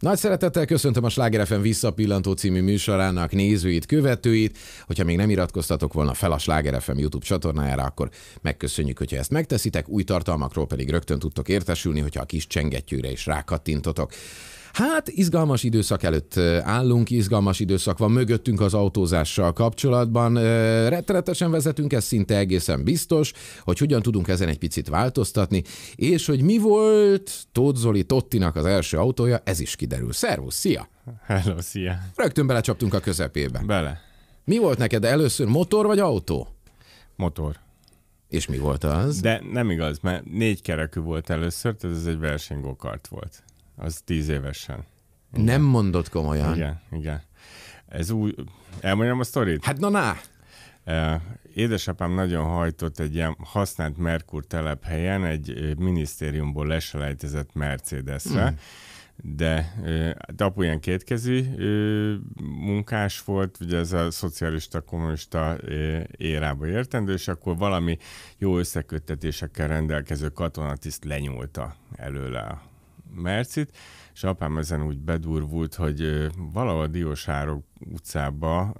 Nagy szeretettel köszöntöm a Sláger FM visszapillantó című műsorának nézőit, követőit. Hogyha még nem iratkoztatok volna fel a Sláger FM YouTube csatornájára, akkor megköszönjük, hogyha ezt megteszitek, új tartalmakról pedig rögtön tudtok értesülni, hogyha a kis csengettyűre is rákattintotok. Hát izgalmas időszak előtt állunk, izgalmas időszak van mögöttünk az autózással kapcsolatban. Rettenetesen vezetünk, ez szinte egészen biztos, hogy hogyan tudunk ezen egy picit változtatni, és hogy mi volt Tóth Zoli Tottinak az első autója, ez is kiderül. Szervusz, szia! Hello, szia! Rögtön belecsaptunk a közepébe. Bele. Mi volt neked először, motor vagy autó? Motor. És mi volt az? De nem igaz, mert négy kerekű volt először, tehát ez egy versenygokart volt. Az tíz évesen. Igen. Nem mondott komolyan. Igen, igen. Ez úgy... Elmondjam a sztorit? Hát na na! Édesapám nagyon hajtott egy ilyen használt Merkur telephelyen egy minisztériumból leselejtezett Mercedesre, mm. de, de apu ilyen kétkezi munkás volt, ugye ez a szocialista, kommunista érába értendő, és akkor valami jó összeköttetésekkel rendelkező katonatiszt lenyúlta előle a mercit, és apám ezen úgy bedurvult, hogy valahol a Diósárok utcába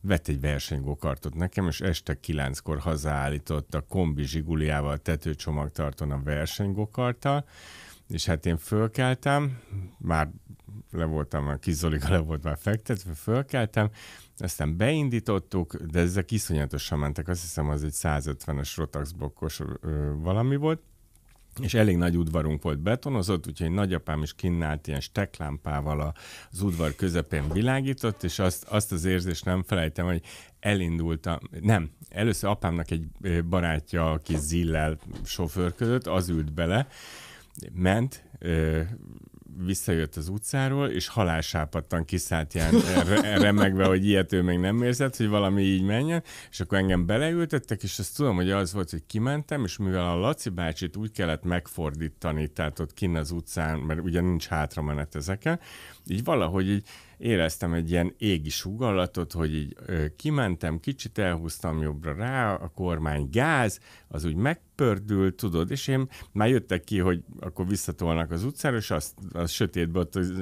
vett egy versenygokartot nekem, és este kilenckor hazaállított a kombi zsiguliával, tetőcsomagtartón a versenygokarttal, és hát én fölkeltem, már le voltam, a kis Zoliga le volt már fektetve, fölkeltem, aztán beindítottuk, de ezek iszonyatosan mentek, azt hiszem az egy 150-es rotaxblokkos valami volt, és elég nagy udvarunk volt betonozott, úgyhogy nagyapám is kinnált ilyen steklámpával az udvar közepén világított, és azt, azt az érzést nem felejtem, hogy elindultam, nem, először apámnak egy barátja, aki zillel sofőrködött, az ült bele, ment, visszajött az utcáról, és halálsápadtan kiszállt ilyen remegve, hogy ilyet ő még nem érzett, hogy valami így menjen, és akkor engem beleültettek, és azt tudom, hogy az volt, hogy kimentem, és mivel a Laci bácsit úgy kellett megfordítani, tehát ott kinn az utcán, mert ugye nincs hátramenet ezeken, így valahogy így éreztem egy ilyen égi sugallatot, hogy így ö, kimentem, kicsit elhúztam jobbra rá, a kormány gáz, az úgy megpördül, tudod, és én már jöttek ki, hogy akkor visszatolnak az utcára, és azt, az sötétbe ott az,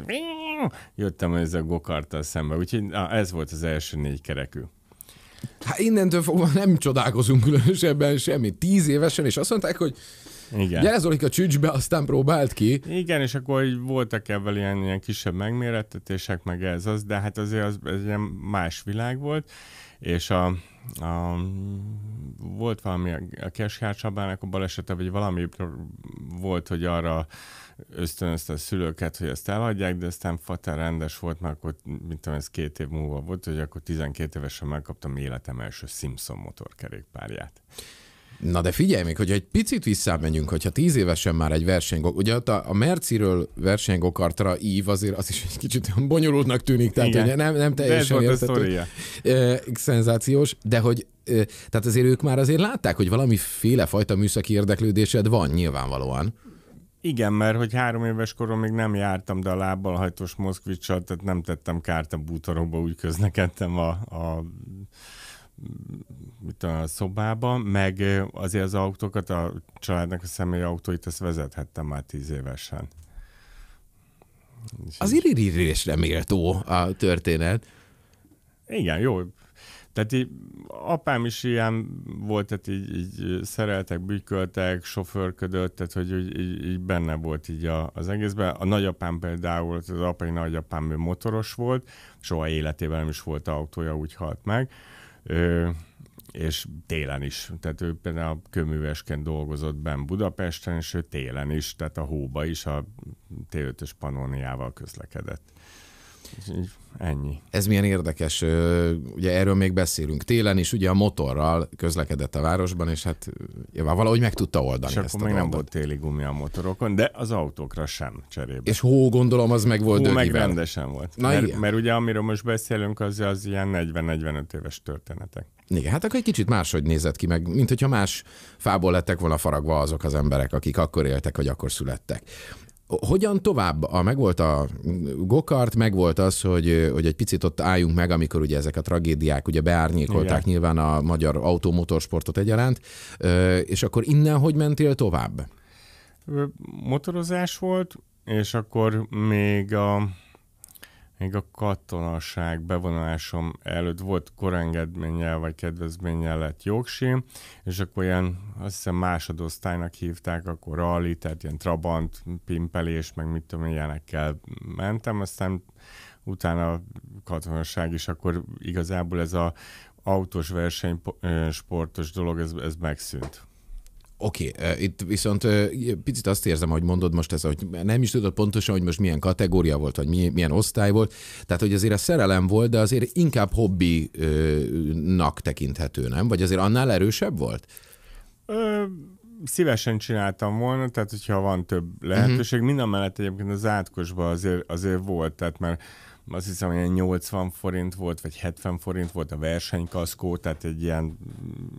jöttem ez a gokarttal szembe, úgyhogy na, ez volt az első négy kerekű. Hát innentől fogva nem csodálkozunk különösebben semmi. Tíz évesen, és azt mondták, hogy igen. Gyere a csücsbe, aztán próbált ki. Igen, és akkor hogy voltak ebből ilyen, ilyen kisebb megmérettetések, meg ez az, de hát azért az, ez ilyen más világ volt, és a, a volt valami, a Keskár Csabának a balesete, vagy valami volt, hogy arra ösztönözte a szülőket, hogy ezt eladják, de aztán fatal rendes volt, mert akkor, mint tudom, ez két év múlva volt, hogy akkor 12 évesen megkaptam életem első Simpson motorkerékpárját. Na de figyelj még, hogy egy picit visszamenjünk, hogyha tíz évesen már egy verseny, ugye ott a, a Merciről versenygokartra ív azért az is egy kicsit bonyolultnak tűnik, tehát Igen. Ugye nem, nem teljesen értető. E, szenzációs, de hogy e, tehát azért ők már azért látták, hogy valamiféle fajta műszaki érdeklődésed van nyilvánvalóan. Igen, mert hogy három éves korom még nem jártam, de a lábbal hajtós moszkvicsal, tehát nem tettem kárt a bútorokba, úgy közlekedtem a, a itt a szobában, meg azért az autókat, a családnak a személyi autóit, ezt vezethettem már tíz évesen. Az irirírésre méltó a történet. Igen, jó. Tehát így, apám is ilyen volt, tehát így, így szereltek, büköltek, sofőrködött, tehát hogy így, így benne volt így a, az egészben. A nagyapám például, az apai nagyapám ő motoros volt, soha életében nem is volt autója, úgy halt meg. Ö, és télen is. Tehát ő például a köművesként dolgozott benn Budapesten, és ő télen is, tehát a hóba is a T5-ös panóniával közlekedett. Ennyi. Ez milyen érdekes, ugye erről még beszélünk. Télen is ugye a motorral közlekedett a városban, és hát jövő, valahogy meg tudta oldani és ezt akkor a még nem volt téli gumi a motorokon, de az autókra sem cserébe. És hó, gondolom, az meg volt hó, meg rendesen volt. Na mert, mert ugye amiről most beszélünk, az, az ilyen 40-45 éves történetek. Igen, hát akkor egy kicsit máshogy nézett ki meg, mint hogyha más fából lettek volna faragva azok az emberek, akik akkor éltek, vagy akkor születtek hogyan tovább? A, megvolt a gokart, megvolt az, hogy, hogy egy picit ott álljunk meg, amikor ugye ezek a tragédiák ugye beárnyékolták Igen. nyilván a magyar automotorsportot egyaránt, és akkor innen hogy mentél tovább? Motorozás volt, és akkor még a még a katonaság bevonásom előtt volt korengedménnyel vagy kedvezménnyel lett jogsi, és akkor ilyen, azt hiszem másodosztálynak hívták, akkor rally, tehát ilyen trabant, pimpelés, meg mit tudom, ilyenekkel mentem, aztán utána katonaság is, akkor igazából ez a autós versenysportos dolog, ez, ez megszűnt. Oké, okay, itt viszont picit azt érzem, hogy mondod most ez, hogy nem is tudod pontosan, hogy most milyen kategória volt, vagy milyen osztály volt. Tehát, hogy azért a szerelem volt, de azért inkább hobbinak tekinthető, nem? Vagy azért annál erősebb volt? Ö, szívesen csináltam volna, tehát hogyha van több lehetőség, uh-huh. Mhm. minden mellett egyébként az átkosban azért, azért volt, tehát mert azt hiszem, hogy 80 forint volt, vagy 70 forint volt a versenykaszkó, tehát egy ilyen mm,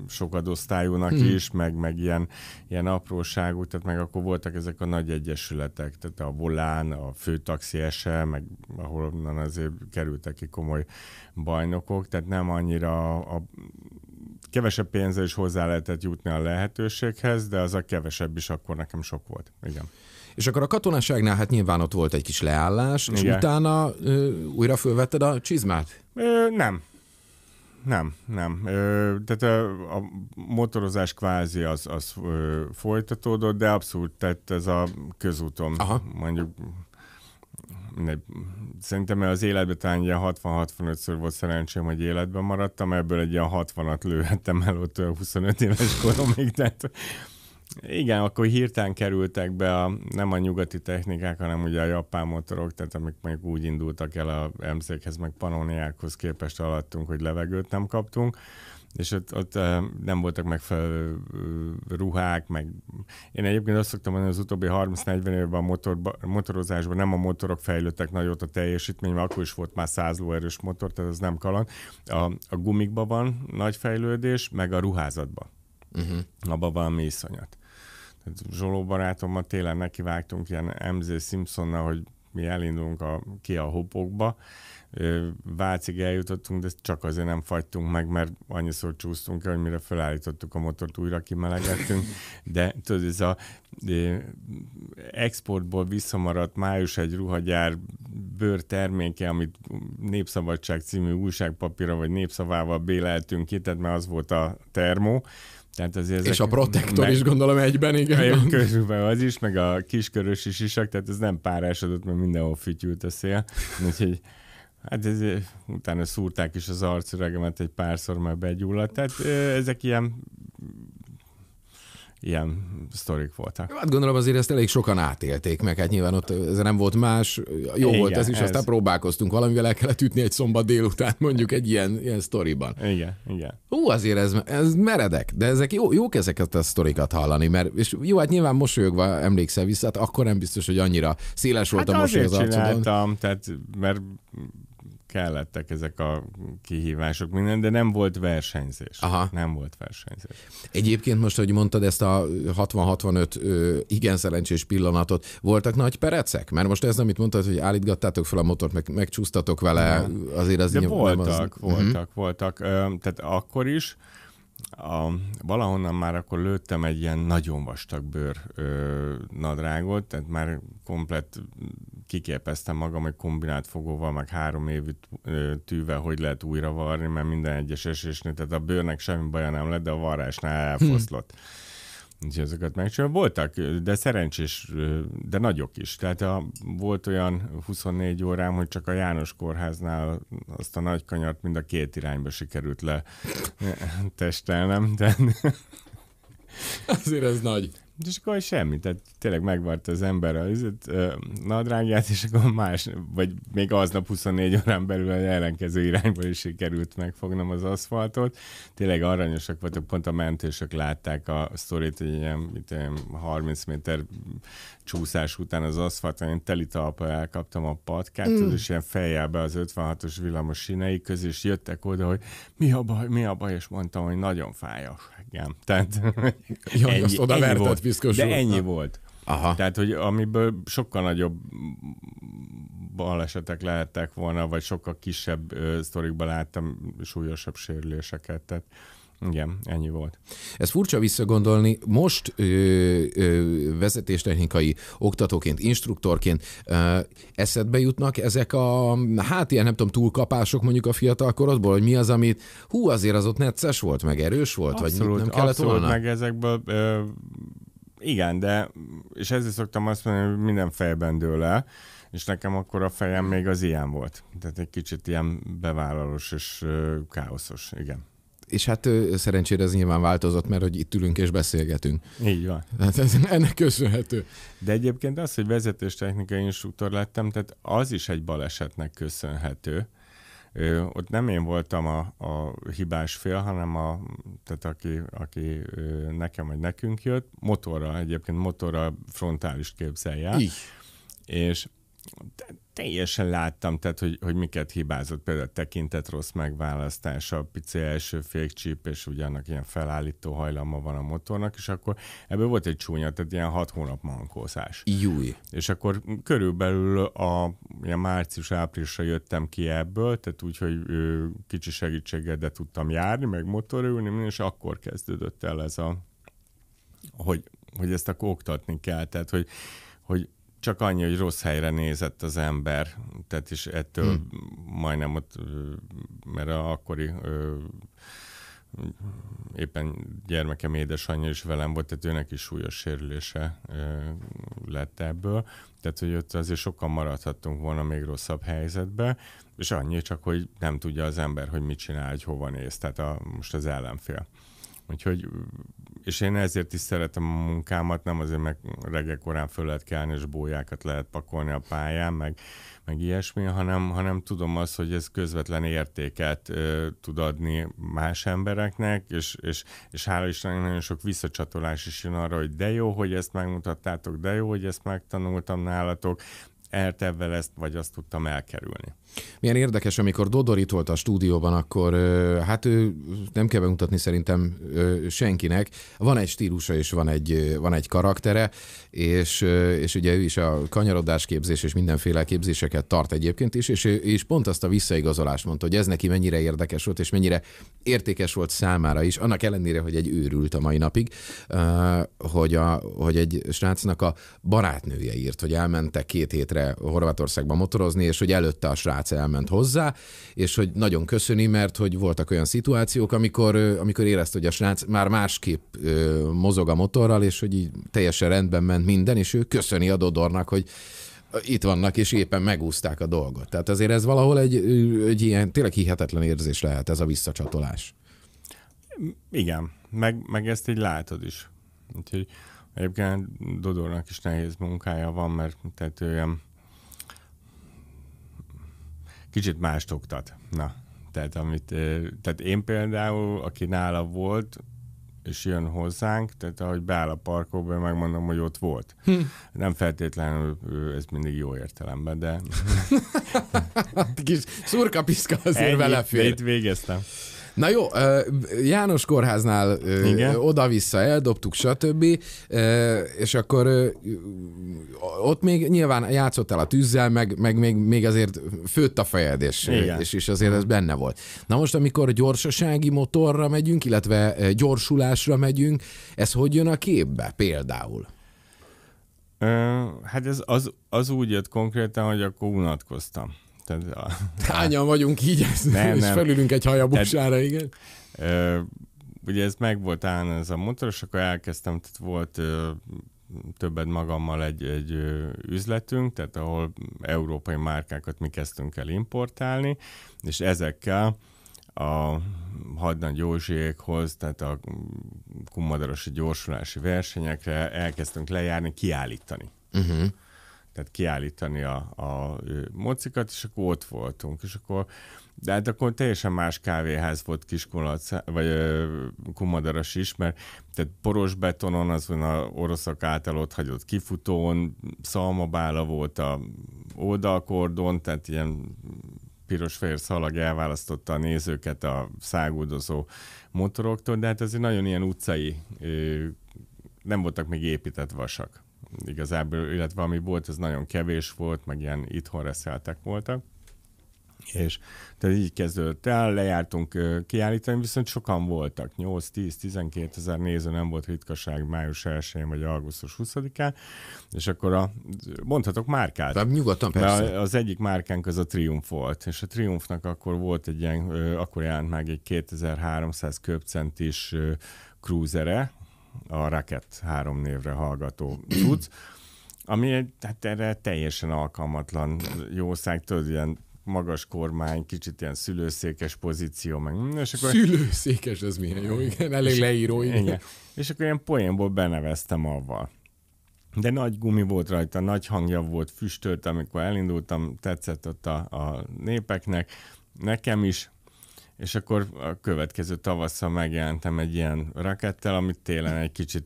sokadosztályúnak hmm. is, meg, meg ilyen, ilyen apróságú, tehát meg akkor voltak ezek a nagy egyesületek, tehát a Volán, a főtaxi ese, meg ahol onnan azért kerültek ki komoly bajnokok, tehát nem annyira a, a kevesebb pénzzel is hozzá lehetett jutni a lehetőséghez, de az a kevesebb is akkor nekem sok volt. Igen. És akkor a katonaságnál hát nyilván ott volt egy kis leállás, és utána ö, újra fölvetted a csizmát? Ö, nem. Nem, nem. Ö, tehát a, a motorozás kvázi az, az ö, folytatódott, de abszolút tett ez a közúton. Aha. Mondjuk ne, Szerintem az életben talán ilyen 60-65-ször volt szerencsém, hogy életben maradtam, ebből egy ilyen 60-at lőhettem el ott 25 éves koromig, tehát igen, akkor hirtelen kerültek be a, nem a nyugati technikák, hanem ugye a japán motorok, tehát amik még úgy indultak el a mc hez meg panóniákhoz képest alattunk, hogy levegőt nem kaptunk és ott, ott eh, nem voltak megfelelő eh, ruhák, meg én egyébként azt szoktam mondani, hogy az utóbbi 30-40 évben a motorba, motorozásban nem a motorok fejlődtek nagyot a teljesítmény, mert akkor is volt már 100 lóerős motor, tehát ez nem kaland. A, a gumikban van nagy fejlődés, meg a ruházatban. Uh-huh. Abban valami iszonyat. Zsoló barátommal télen nekivágtunk ilyen MZ Simpsonnal, hogy mi elindulunk a, ki a hopokba, Vácig eljutottunk, de csak azért nem fagytunk meg, mert annyiszor csúsztunk el, hogy mire felállítottuk a motort, újra kimelegettünk, de tudod, ez a exportból visszamaradt május egy ruhagyár bőr terméke, amit Népszabadság című újságpapírra vagy népszavával béleltünk ki, tehát már az volt a termó, tehát azért és a protektor meg... is gondolom egyben, igen. Közben az is, meg a kiskörös is isak, tehát ez nem párásodott, mert mindenhol fütyült a szél. Úgyhogy Hát ez, utána szúrták is az arcüregemet egy párszor, mert begyulladt. Tehát ezek ilyen ilyen sztorik voltak. Hát gondolom azért ezt elég sokan átélték meg, hát nyilván ott ez nem volt más, jó Igen, volt ez is, ez... aztán próbálkoztunk valamivel, el kellett ütni egy szombat délután mondjuk egy ilyen, ilyen sztoriban. Igen, igen. Hú, azért ez, ez meredek, de ezek jó, jók ezeket a sztorikat hallani, mert és jó, hát nyilván mosolyogva emlékszel vissza, hát akkor nem biztos, hogy annyira széles volt hát a mosoly az arcodon. csináltam, tehát mert kellettek ezek a kihívások, minden, de nem volt versenyzés. Aha. Nem volt versenyzés. Egyébként most, hogy mondtad ezt a 60-65 igen szerencsés pillanatot, voltak nagy perecek? Mert most ez, amit mondtad, hogy állítgattátok fel a motort, meg, megcsúsztatok vele, azért az... De voltak, az... voltak, uh-huh. voltak. tehát akkor is, a, valahonnan már akkor lőttem egy ilyen nagyon vastag bőr ö, nadrágot, tehát már komplet kiképeztem magam, hogy kombinált fogóval, meg három évű tűvel hogy lehet újra varni, mert minden egyes esésnél, tehát a bőrnek semmi baja nem lett, de a varrásnál elfoszlott. Hmm Úgyhogy azokat megcsinálom. Voltak, de szerencsés, de nagyok is. Tehát a, volt olyan 24 órám, hogy csak a János kórháznál azt a nagy kanyart mind a két irányba sikerült le testelnem. De... Azért ez nagy. És akkor semmi, tehát tényleg megvárta az ember a üzlet, nadrágját, és akkor más, vagy még aznap 24 órán belül az ellenkező irányból is sikerült megfognom az aszfaltot. Tényleg aranyosak voltak, pont a mentősök látták a sztorit, hogy ilyen, mit, ilyen 30 méter csúszás után az aszfalton, én teli talpa elkaptam a patkát, mm. és ilyen fejjel be az 56-os villamos sinei közé, és jöttek oda, hogy mi a baj, mi a baj, és mondtam, hogy nagyon fájas igen. Tehát, ja, ennyi, azt oda ennyi volt, piszkos De ennyi volt. Aha. Tehát, hogy amiből sokkal nagyobb balesetek lehettek volna, vagy sokkal kisebb sztorikban láttam súlyosabb sérüléseket. Tehát igen, ennyi volt. Ez furcsa visszagondolni. Most ö, ö, vezetéstechnikai oktatóként, instruktorként ö, eszedbe jutnak ezek a, hát ilyen nem tudom, túlkapások mondjuk a fiatal korodból, hogy mi az, amit hú, azért az ott necces volt, meg erős volt, abszolút, vagy nem kellett abszolút, volna? meg ezekből ö, igen, de és ezzel szoktam azt mondani, hogy minden fejben dől el, és nekem akkor a fejem még az ilyen volt. Tehát egy kicsit ilyen bevállalós és ö, káoszos, igen és hát szerencsére ez nyilván változott, mert hogy itt ülünk és beszélgetünk. Így van. Tehát ez, ennek köszönhető. De egyébként az, hogy vezetéstechnikai instruktor lettem, tehát az is egy balesetnek köszönhető. Ö, ott nem én voltam a, a hibás fél, hanem a, tehát aki, aki ö, nekem vagy nekünk jött, motorral, egyébként motorral frontális képzelje. És teljesen láttam, tehát hogy, hogy miket hibázott, például a tekintet rossz megválasztása, a pici első fékcsíp, és ugye annak ilyen felállító hajlama van a motornak, és akkor ebből volt egy csúnya, tehát ilyen hat hónap mankózás. Júj. És akkor körülbelül a ilyen március-áprilisra jöttem ki ebből, tehát úgy, hogy ő, kicsi segítséggel de tudtam járni, meg motorülni, és akkor kezdődött el ez a, hogy, hogy ezt akkor oktatni kell, tehát hogy, hogy csak annyi, hogy rossz helyre nézett az ember, tehát is ettől hmm. majdnem ott, mert a akkori ö, éppen gyermekem édesanyja is velem volt, tehát őnek is súlyos sérülése ö, lett ebből, tehát hogy ott azért sokan maradhattunk volna még rosszabb helyzetbe, és annyi csak, hogy nem tudja az ember, hogy mit csinál, hogy hova néz, tehát a, most az ellenfél. Úgyhogy és én ezért is szeretem a munkámat, nem azért, meg reggel korán föl lehet kelni, és bójákat lehet pakolni a pályán, meg, meg ilyesmi, hanem, hanem tudom azt, hogy ez közvetlen értéket ö, tud adni más embereknek, és, és, és hála Istennek nagyon sok visszacsatolás is jön arra, hogy de jó, hogy ezt megmutattátok, de jó, hogy ezt megtanultam nálatok, eltevvel ezt vagy azt tudtam elkerülni. Milyen érdekes, amikor Dodor itt volt a stúdióban, akkor hát ő nem kell bemutatni szerintem senkinek. Van egy stílusa és van egy, van egy karaktere, és, és ugye ő is a kanyarodás képzés és mindenféle képzéseket tart egyébként is, és, és pont azt a visszaigazolást mondta, hogy ez neki mennyire érdekes volt, és mennyire értékes volt számára is, annak ellenére, hogy egy őrült a mai napig, hogy, a, hogy egy srácnak a barátnője írt, hogy elmentek két hétre Horvátországba motorozni, és hogy előtte a srác srác elment hozzá, és hogy nagyon köszöni, mert hogy voltak olyan szituációk, amikor, amikor érezte, hogy a srác már másképp mozog a motorral, és hogy így teljesen rendben ment minden, és ő köszöni a Dodornak, hogy itt vannak, és éppen megúzták a dolgot. Tehát azért ez valahol egy, egy ilyen tényleg hihetetlen érzés lehet ez a visszacsatolás. Igen, meg, meg ezt így látod is. Úgyhogy egyébként Dodornak is nehéz munkája van, mert tehát ő ilyen kicsit mást oktat. Na, tehát, amit, tehát én például, aki nála volt, és jön hozzánk, tehát ahogy beáll a parkóba, megmondom, hogy ott volt. Hm. Nem feltétlenül ez mindig jó értelemben, de... Kis szurka piszka azért Ennyi, fél. Itt végeztem. Na jó, János kórháznál Igen. oda-vissza eldobtuk, stb. És akkor ott még nyilván játszottál a tűzzel, meg, meg még, még azért főtt a fejed, és, és, és azért ez benne volt. Na most, amikor gyorsasági motorra megyünk, illetve gyorsulásra megyünk, ez hogy jön a képbe például? Hát ez az, az úgy jött konkrétan, hogy akkor unatkoztam. Tehát, a, Hányan vagyunk így, nem, és felülünk egy hajabusára, igen. Ö, ugye ez meg volt állni ez a és akkor elkezdtem, tehát volt ö, többet magammal egy, egy üzletünk, tehát ahol európai márkákat mi kezdtünk el importálni, és ezekkel a Hadnagy Józsiékhoz, tehát a kumadarosi gyorsulási versenyekre elkezdtünk lejárni, kiállítani. Uh-huh tehát kiállítani a, a mocikat, és akkor ott voltunk, és akkor de hát akkor teljesen más kávéház volt Kiskunlac, vagy ö, Kumadaras is, mert tehát poros betonon, azon a oroszok által ott hagyott kifutón, szalmabála volt a oldalkordon, tehát ilyen piros-fehér szalag elválasztotta a nézőket a száguldozó motoroktól, de hát azért nagyon ilyen utcai, ö, nem voltak még épített vasak igazából, illetve ami volt, az nagyon kevés volt, meg ilyen itthon reszeltek voltak. És tehát így kezdődött el, lejártunk kiállítani, viszont sokan voltak, 8-10-12 ezer néző nem volt ritkaság május 1-én vagy augusztus 20-án, és akkor a, mondhatok márkát. Tehát nyugodtan persze. De az egyik márkánk az a Triumph volt, és a Triumphnak akkor volt egy ilyen, akkor jelent meg egy 2300 köbcentis krúzere, a Raket három névre hallgató cucc, ami hát erre teljesen alkalmatlan jószág, tudod, ilyen magas kormány, kicsit ilyen szülőszékes pozíció, meg... Mm, és akkor... Szülőszékes, ez milyen jó, mm. igen, elég leíró, igen. igen. És akkor ilyen poénból beneveztem avval. De nagy gumi volt rajta, nagy hangja volt, füstölt, amikor elindultam, tetszett ott a, a népeknek, nekem is, és akkor a következő tavasszal megjelentem egy ilyen rakettel, amit télen egy kicsit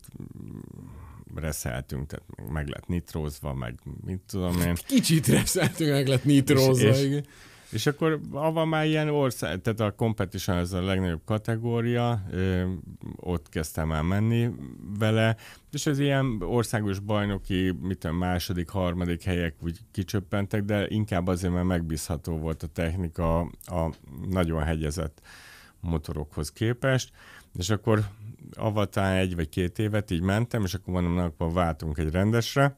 reszeltünk, tehát meg lett nitrózva, meg mit tudom én. Kicsit reszeltünk, meg lett nitrózva, és, és, igen. És akkor van már ilyen ország, tehát a competition az a legnagyobb kategória, ö, ott kezdtem el menni vele, és az ilyen országos bajnoki, mit a második, harmadik helyek úgy kicsöppentek, de inkább azért, mert megbízható volt a technika a nagyon hegyezett motorokhoz képest, és akkor avatán egy vagy két évet így mentem, és akkor mondom, na, akkor váltunk egy rendesre,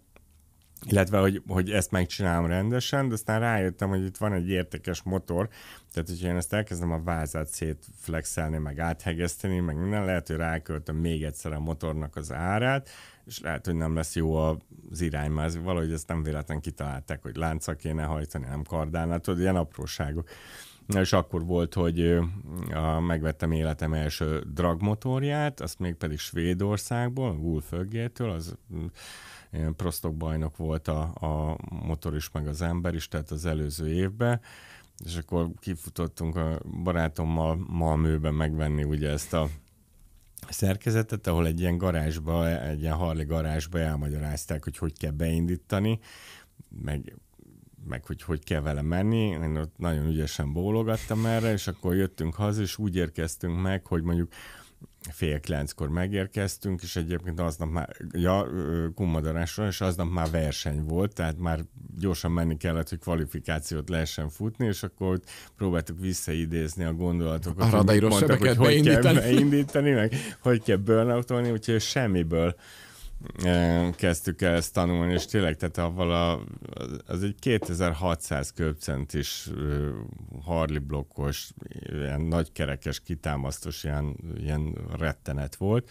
illetve, hogy, hogy ezt megcsinálom rendesen, de aztán rájöttem, hogy itt van egy értékes motor, tehát hogyha én ezt elkezdem a vázát szétflexelni, meg áthegeszteni, meg minden, lehet, hogy ráköltöm még egyszer a motornak az árát, és lehet, hogy nem lesz jó az irány, mert valahogy ezt nem véletlen kitalálták, hogy lánca kéne hajtani, nem kardán, tudod, ilyen apróságok. Na és akkor volt, hogy a, megvettem életem első dragmotorját, azt még pedig Svédországból, Wolfögétől, az Prostok bajnok volt a, a motor is, meg az ember is, tehát az előző évben, és akkor kifutottunk a barátommal Malmőben megvenni ugye ezt a szerkezetet, ahol egy ilyen garázsba, egy ilyen Harley garázsba elmagyarázták, hogy hogy kell beindítani, meg meg hogy hogy kell vele menni, én ott nagyon ügyesen bólogattam erre, és akkor jöttünk haza, és úgy érkeztünk meg, hogy mondjuk fél kilenckor megérkeztünk, és egyébként aznap már, ja, kummadarásról, és aznap már verseny volt, tehát már gyorsan menni kellett, hogy kvalifikációt lehessen futni, és akkor próbáltuk visszaidézni a gondolatokat, a amit mondtak, hogy hogy beindítani. kell beindítani, meg hogy kell burnoutolni, úgyhogy semmiből kezdtük el ezt tanulni, és tényleg, tehát avval a, az egy 2600 köbcentis Harley blokkos, ilyen nagykerekes, kitámasztos, ilyen, ilyen rettenet volt,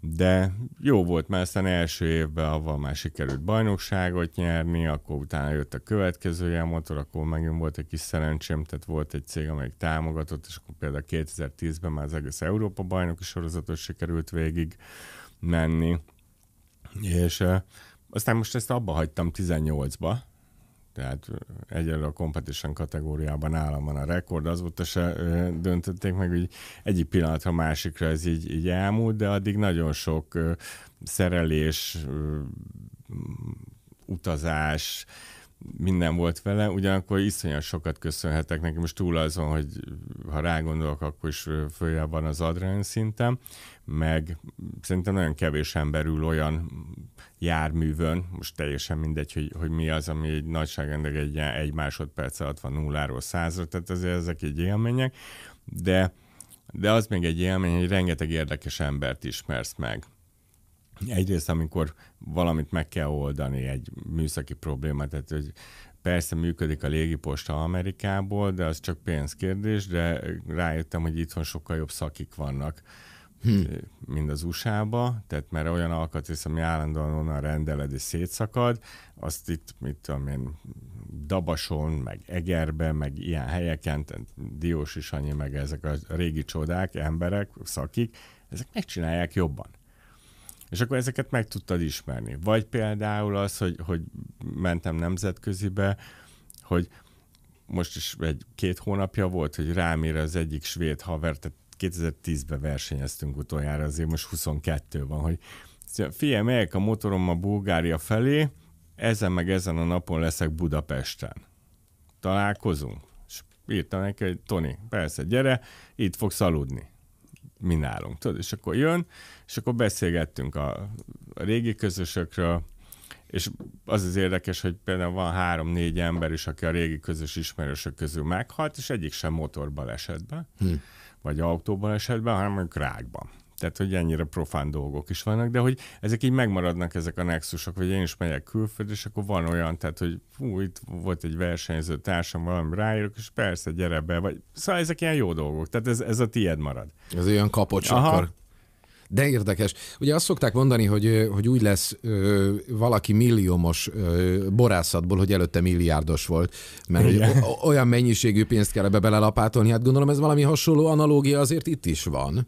de jó volt, mert aztán első évben avval már sikerült bajnokságot nyerni, akkor utána jött a következő ilyen motor, akkor megint volt egy kis szerencsém, tehát volt egy cég, amelyik támogatott, és akkor például 2010-ben már az egész Európa bajnoki sorozatot sikerült végig menni és aztán most ezt abba hagytam 18-ba, tehát egyelőre a competition kategóriában nálam van a rekord, azóta se döntötték meg, hogy egyik pillanatra másikra ez így, így elmúlt, de addig nagyon sok szerelés, utazás, minden volt vele, ugyanakkor iszonyat sokat köszönhetek neki, most túl azon, hogy ha rágondolok, akkor is följebb van az adrenalin szintem, meg szerintem nagyon kevés ember ül olyan járművön, most teljesen mindegy, hogy, hogy mi az, ami egy nagyságrendileg egy, egy másodperc alatt van nulláról százra, tehát azért ezek egy élmények, de, de az még egy élmény, hogy rengeteg érdekes embert ismersz meg Egyrészt, amikor valamit meg kell oldani, egy műszaki problémát, tehát hogy persze működik a légiposta Amerikából, de az csak pénzkérdés, de rájöttem, hogy itthon sokkal jobb szakik vannak, hm. mint az USA-ba, tehát mert olyan alkatrész, ami állandóan onnan rendeled és szétszakad, azt itt, mit tudom én, Dabason, meg Egerben, meg ilyen helyeken, tehát Diós is annyi, meg ezek a régi csodák, emberek, szakik, ezek megcsinálják jobban. És akkor ezeket meg tudtad ismerni. Vagy például az, hogy, hogy mentem nemzetközibe, hogy most is egy két hónapja volt, hogy rámér az egyik svéd haver, tehát 2010-ben versenyeztünk utoljára, azért most 22 van, hogy szóval, figyelj, melyek a motorom a Bulgária felé, ezen meg ezen a napon leszek Budapesten. Találkozunk. És írtam neki, hogy Toni, persze, gyere, itt fogsz aludni mi nálunk, tudod? És akkor jön, és akkor beszélgettünk a, a régi közösökről, és az az érdekes, hogy például van három-négy ember is, aki a régi közös ismerősök közül meghalt, és egyik sem motorbalesetben, hm. vagy autóbalesetben, hanem mondjuk rákban. Tehát, hogy ennyire profán dolgok is vannak, de hogy ezek így megmaradnak ezek a nexusok, vagy én is megyek külföldre, és akkor van olyan, tehát, hogy hú, itt volt egy versenyző társam, valami ráírok, és persze, gyere be, vagy... Szóval ezek ilyen jó dolgok, tehát ez, ez a tied marad. Ez olyan kapocs Aha. De érdekes. Ugye azt szokták mondani, hogy, hogy úgy lesz ö, valaki milliómos ö, borászatból, hogy előtte milliárdos volt, mert hogy olyan mennyiségű pénzt kell ebbe belelapátolni. Hát gondolom ez valami hasonló analógia azért itt is van.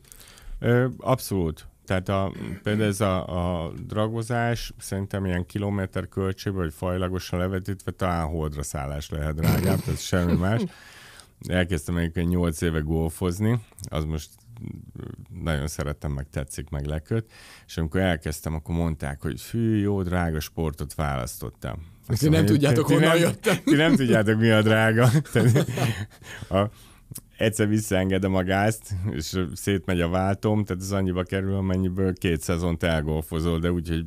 Abszolút. Tehát a, például ez a, a dragozás szerintem ilyen kilométer költsébe, vagy fajlagosan levetítve talán holdra szállás lehet drágább, tehát semmi más. Elkezdtem egyébként 8 éve golfozni, az most nagyon szerettem, meg tetszik, meg leköt, és amikor elkezdtem, akkor mondták, hogy fű, jó, drága sportot választottam. Azt ti nem tudjátok, honnan jöttem. Ti nem tudjátok, mi a drága. a, egyszer visszaengedem a gázt, és szétmegy a váltom, tehát ez annyiba kerül, amennyiből két szezont elgolfozol, de úgyhogy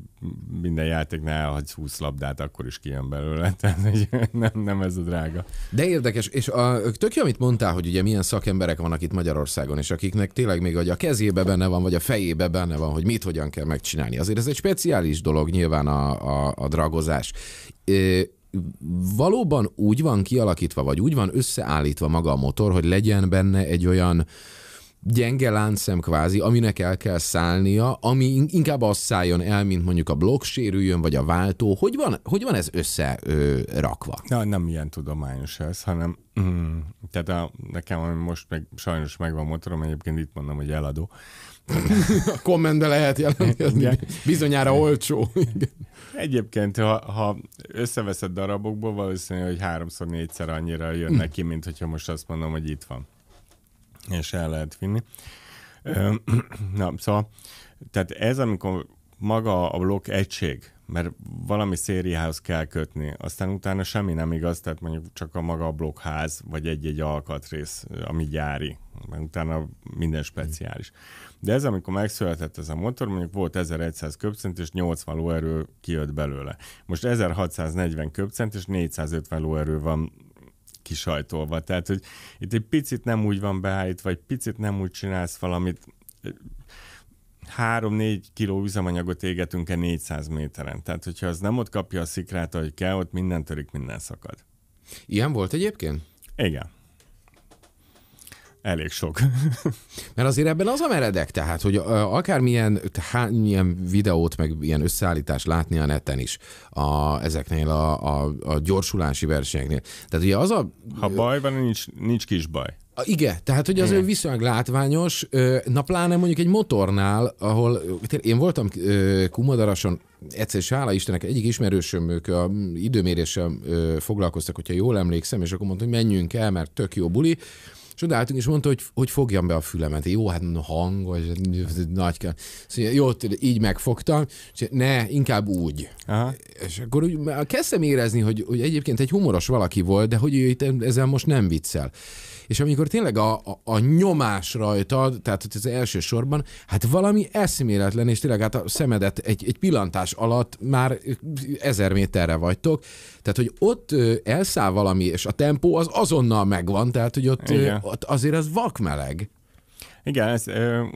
minden játéknál elhagysz 20 labdát, akkor is kijön belőle, tehát hogy nem, nem ez a drága. De érdekes, és a, tök jó, amit mondtál, hogy ugye milyen szakemberek vannak itt Magyarországon, és akiknek tényleg még a kezébe benne van, vagy a fejébe benne van, hogy mit hogyan kell megcsinálni. Azért ez egy speciális dolog nyilván a, a, a dragozás valóban úgy van kialakítva, vagy úgy van összeállítva maga a motor, hogy legyen benne egy olyan gyenge láncszem kvázi, aminek el kell szállnia, ami inkább azt szálljon el, mint mondjuk a blokk sérüljön, vagy a váltó. Hogy van, hogy van ez összerakva? Na, nem ilyen tudományos ez, hanem mm, tehát a, nekem most meg sajnos megvan motorom, egyébként itt mondom, hogy eladó. a kommentbe lehet jelentkezni. Bizonyára olcsó. Igen. Egyébként, ha, ha összeveszed darabokból, valószínű, hogy háromszor, négyszer annyira jön neki, mint hogyha most azt mondom, hogy itt van. És el lehet vinni. Na, szóval, tehát ez, amikor maga a blokk egység mert valami szériához kell kötni, aztán utána semmi nem igaz, tehát mondjuk csak a maga a blokkház, vagy egy-egy alkatrész, ami gyári, mert utána minden speciális. De ez, amikor megszületett ez a motor, mondjuk volt 1100 köbcent, és 80 lóerő kijött belőle. Most 1640 köbcent, és 450 lóerő van kisajtolva. Tehát, hogy itt egy picit nem úgy van beállítva, vagy picit nem úgy csinálsz valamit, 3-4 kiló üzemanyagot égetünk-e 400 méteren. Tehát, hogyha az nem ott kapja a szikrát, ahogy kell, ott minden törik, minden szakad. Ilyen volt egyébként? Igen. Elég sok. Mert azért ebben az a meredek, tehát, hogy akármilyen milyen videót, meg ilyen összeállítást látni a neten is a, ezeknél a, a, a gyorsulási versenyeknél. Tehát ugye az a... Ha baj van, nincs, nincs kis baj. Igen, tehát hogy az ő viszonylag látványos, na pláne mondjuk egy motornál, ahol én voltam Kumadarason, egyszer, hála Istennek, egyik ismerősöm, ők a időméréssel foglalkoztak, hogyha jól emlékszem, és akkor mondta, hogy menjünk el, mert tök jó buli, és odaálltunk, és mondta, hogy, hogy fogjam be a fülemet. Jó, hát vagy nagy kell. Szóval, jó, így megfogtam, és ne, inkább úgy. Aha. És akkor úgy kezdtem érezni, hogy, hogy egyébként egy humoros valaki volt, de hogy ő itt e-, ezzel most nem viccel és amikor tényleg a, a, a nyomás rajtad, tehát hogy az elsősorban, hát valami eszméletlen, és tényleg hát a szemedet egy, egy pillantás alatt már ezer méterre vagytok, tehát hogy ott elszáll valami, és a tempó az azonnal megvan, tehát hogy ott, ott azért az vakmeleg. Igen, ez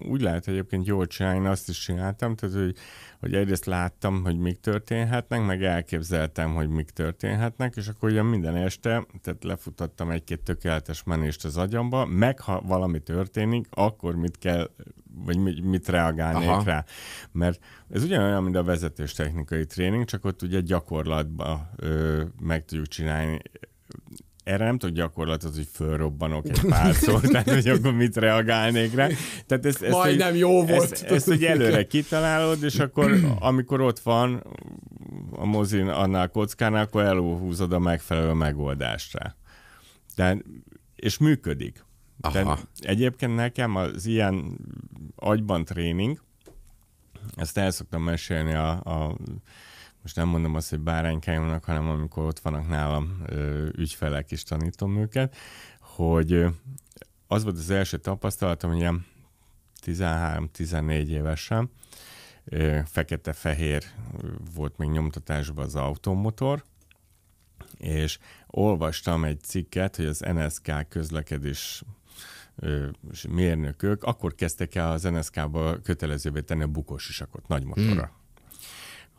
úgy lehet egyébként jól csinálni, azt is csináltam, tehát hogy hogy egyrészt láttam, hogy mik történhetnek, meg elképzeltem, hogy mik történhetnek, és akkor ugye minden este, tehát lefutattam egy-két tökéletes menést az agyamba, meg ha valami történik, akkor mit kell, vagy mit, mit reagálnék Aha. rá. Mert ez ugyanolyan, mint a vezetés technikai tréning, csak ott ugye gyakorlatban ö, meg tudjuk csinálni erre nem tudok gyakorlatot, hogy fölrobbanok egy pár szót, tehát hogy akkor mit reagálnék rá. Tehát ezt, ezt, Majdnem hogy, jó volt. Ezt, ezt hogy előre kitalálod, és akkor amikor ott van a mozin annál kockánál, akkor elhúzod a megfelelő megoldást rá. De, és működik. De Aha. egyébként nekem az ilyen agyban tréning, ezt el szoktam mesélni a, a most nem mondom azt, hogy báránykájúnak, hanem amikor ott vannak nálam ö, ügyfelek, és tanítom őket, hogy ö, az volt az első tapasztalatom, hogy ilyen 13-14 évesen, ö, fekete-fehér volt még nyomtatásban az automotor, és olvastam egy cikket, hogy az NSK közlekedés mérnökök akkor kezdtek el az NSK-ba kötelezővé tenni a bukós isakot nagy motorra. Hmm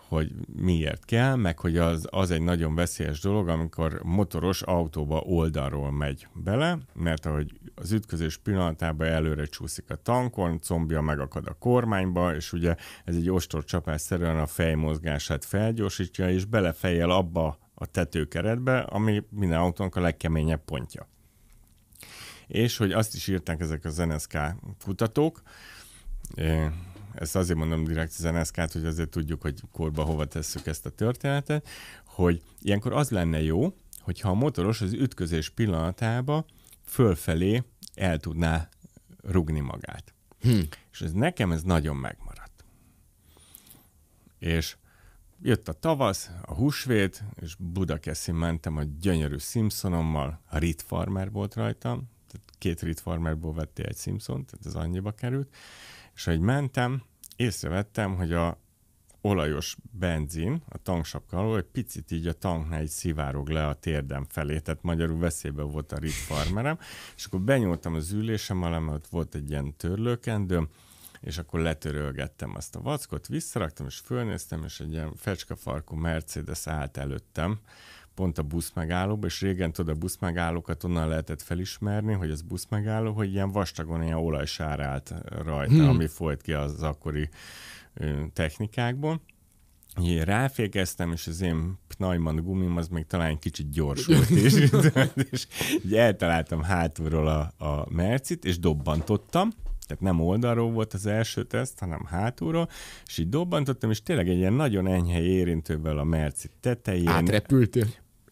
hogy miért kell, meg hogy az, az egy nagyon veszélyes dolog, amikor motoros autóba oldalról megy bele, mert ahogy az ütközés pillanatában előre csúszik a tankon, combja megakad a kormányba, és ugye ez egy ostor csapás szerűen a fejmozgását felgyorsítja, és belefejjel abba a tetőkeretbe, ami minden autónk a legkeményebb pontja. És hogy azt is írták ezek a NSK kutatók, eh, ezt azért mondom direkt az, nsk hogy azért tudjuk, hogy korba hova tesszük ezt a történetet, hogy ilyenkor az lenne jó, hogyha a motoros az ütközés pillanatába fölfelé el tudná rugni magát. Hm. És ez nekem ez nagyon megmaradt. És jött a tavasz, a húsvét, és Budakeszin mentem a gyönyörű Simpsonommal, a Rit Farmer volt rajtam, tehát két Rit Farmerból vettél egy Simpson, tehát ez annyiba került, és ahogy mentem, észrevettem, hogy a olajos benzin a tanksapka alól egy picit így a tanknál egy szivárog le a térdem felé, tehát magyarul veszélybe volt a rit farmerem, és akkor benyúltam az ülésem alá, mert volt egy ilyen törlőkendőm, és akkor letörölgettem azt a vackot, visszaraktam, és fölnéztem, és egy ilyen fecskafarkú Mercedes állt előttem, pont a buszmegállóba, és régen tudod, a buszmegállókat onnan lehetett felismerni, hogy az buszmegálló, hogy ilyen vastagon ilyen olajsár állt rajta, hmm. ami folyt ki az akkori technikákból. Én ráfékeztem, és az én Pneumann gumim az még talán kicsit gyorsult is, és így eltaláltam hátulról a, a mercit, és dobbantottam, tehát nem oldalról volt az első teszt, hanem hátulról, és így dobbantottam, és tényleg egy ilyen nagyon enyhe érintővel a merci tetején. Átrepültél?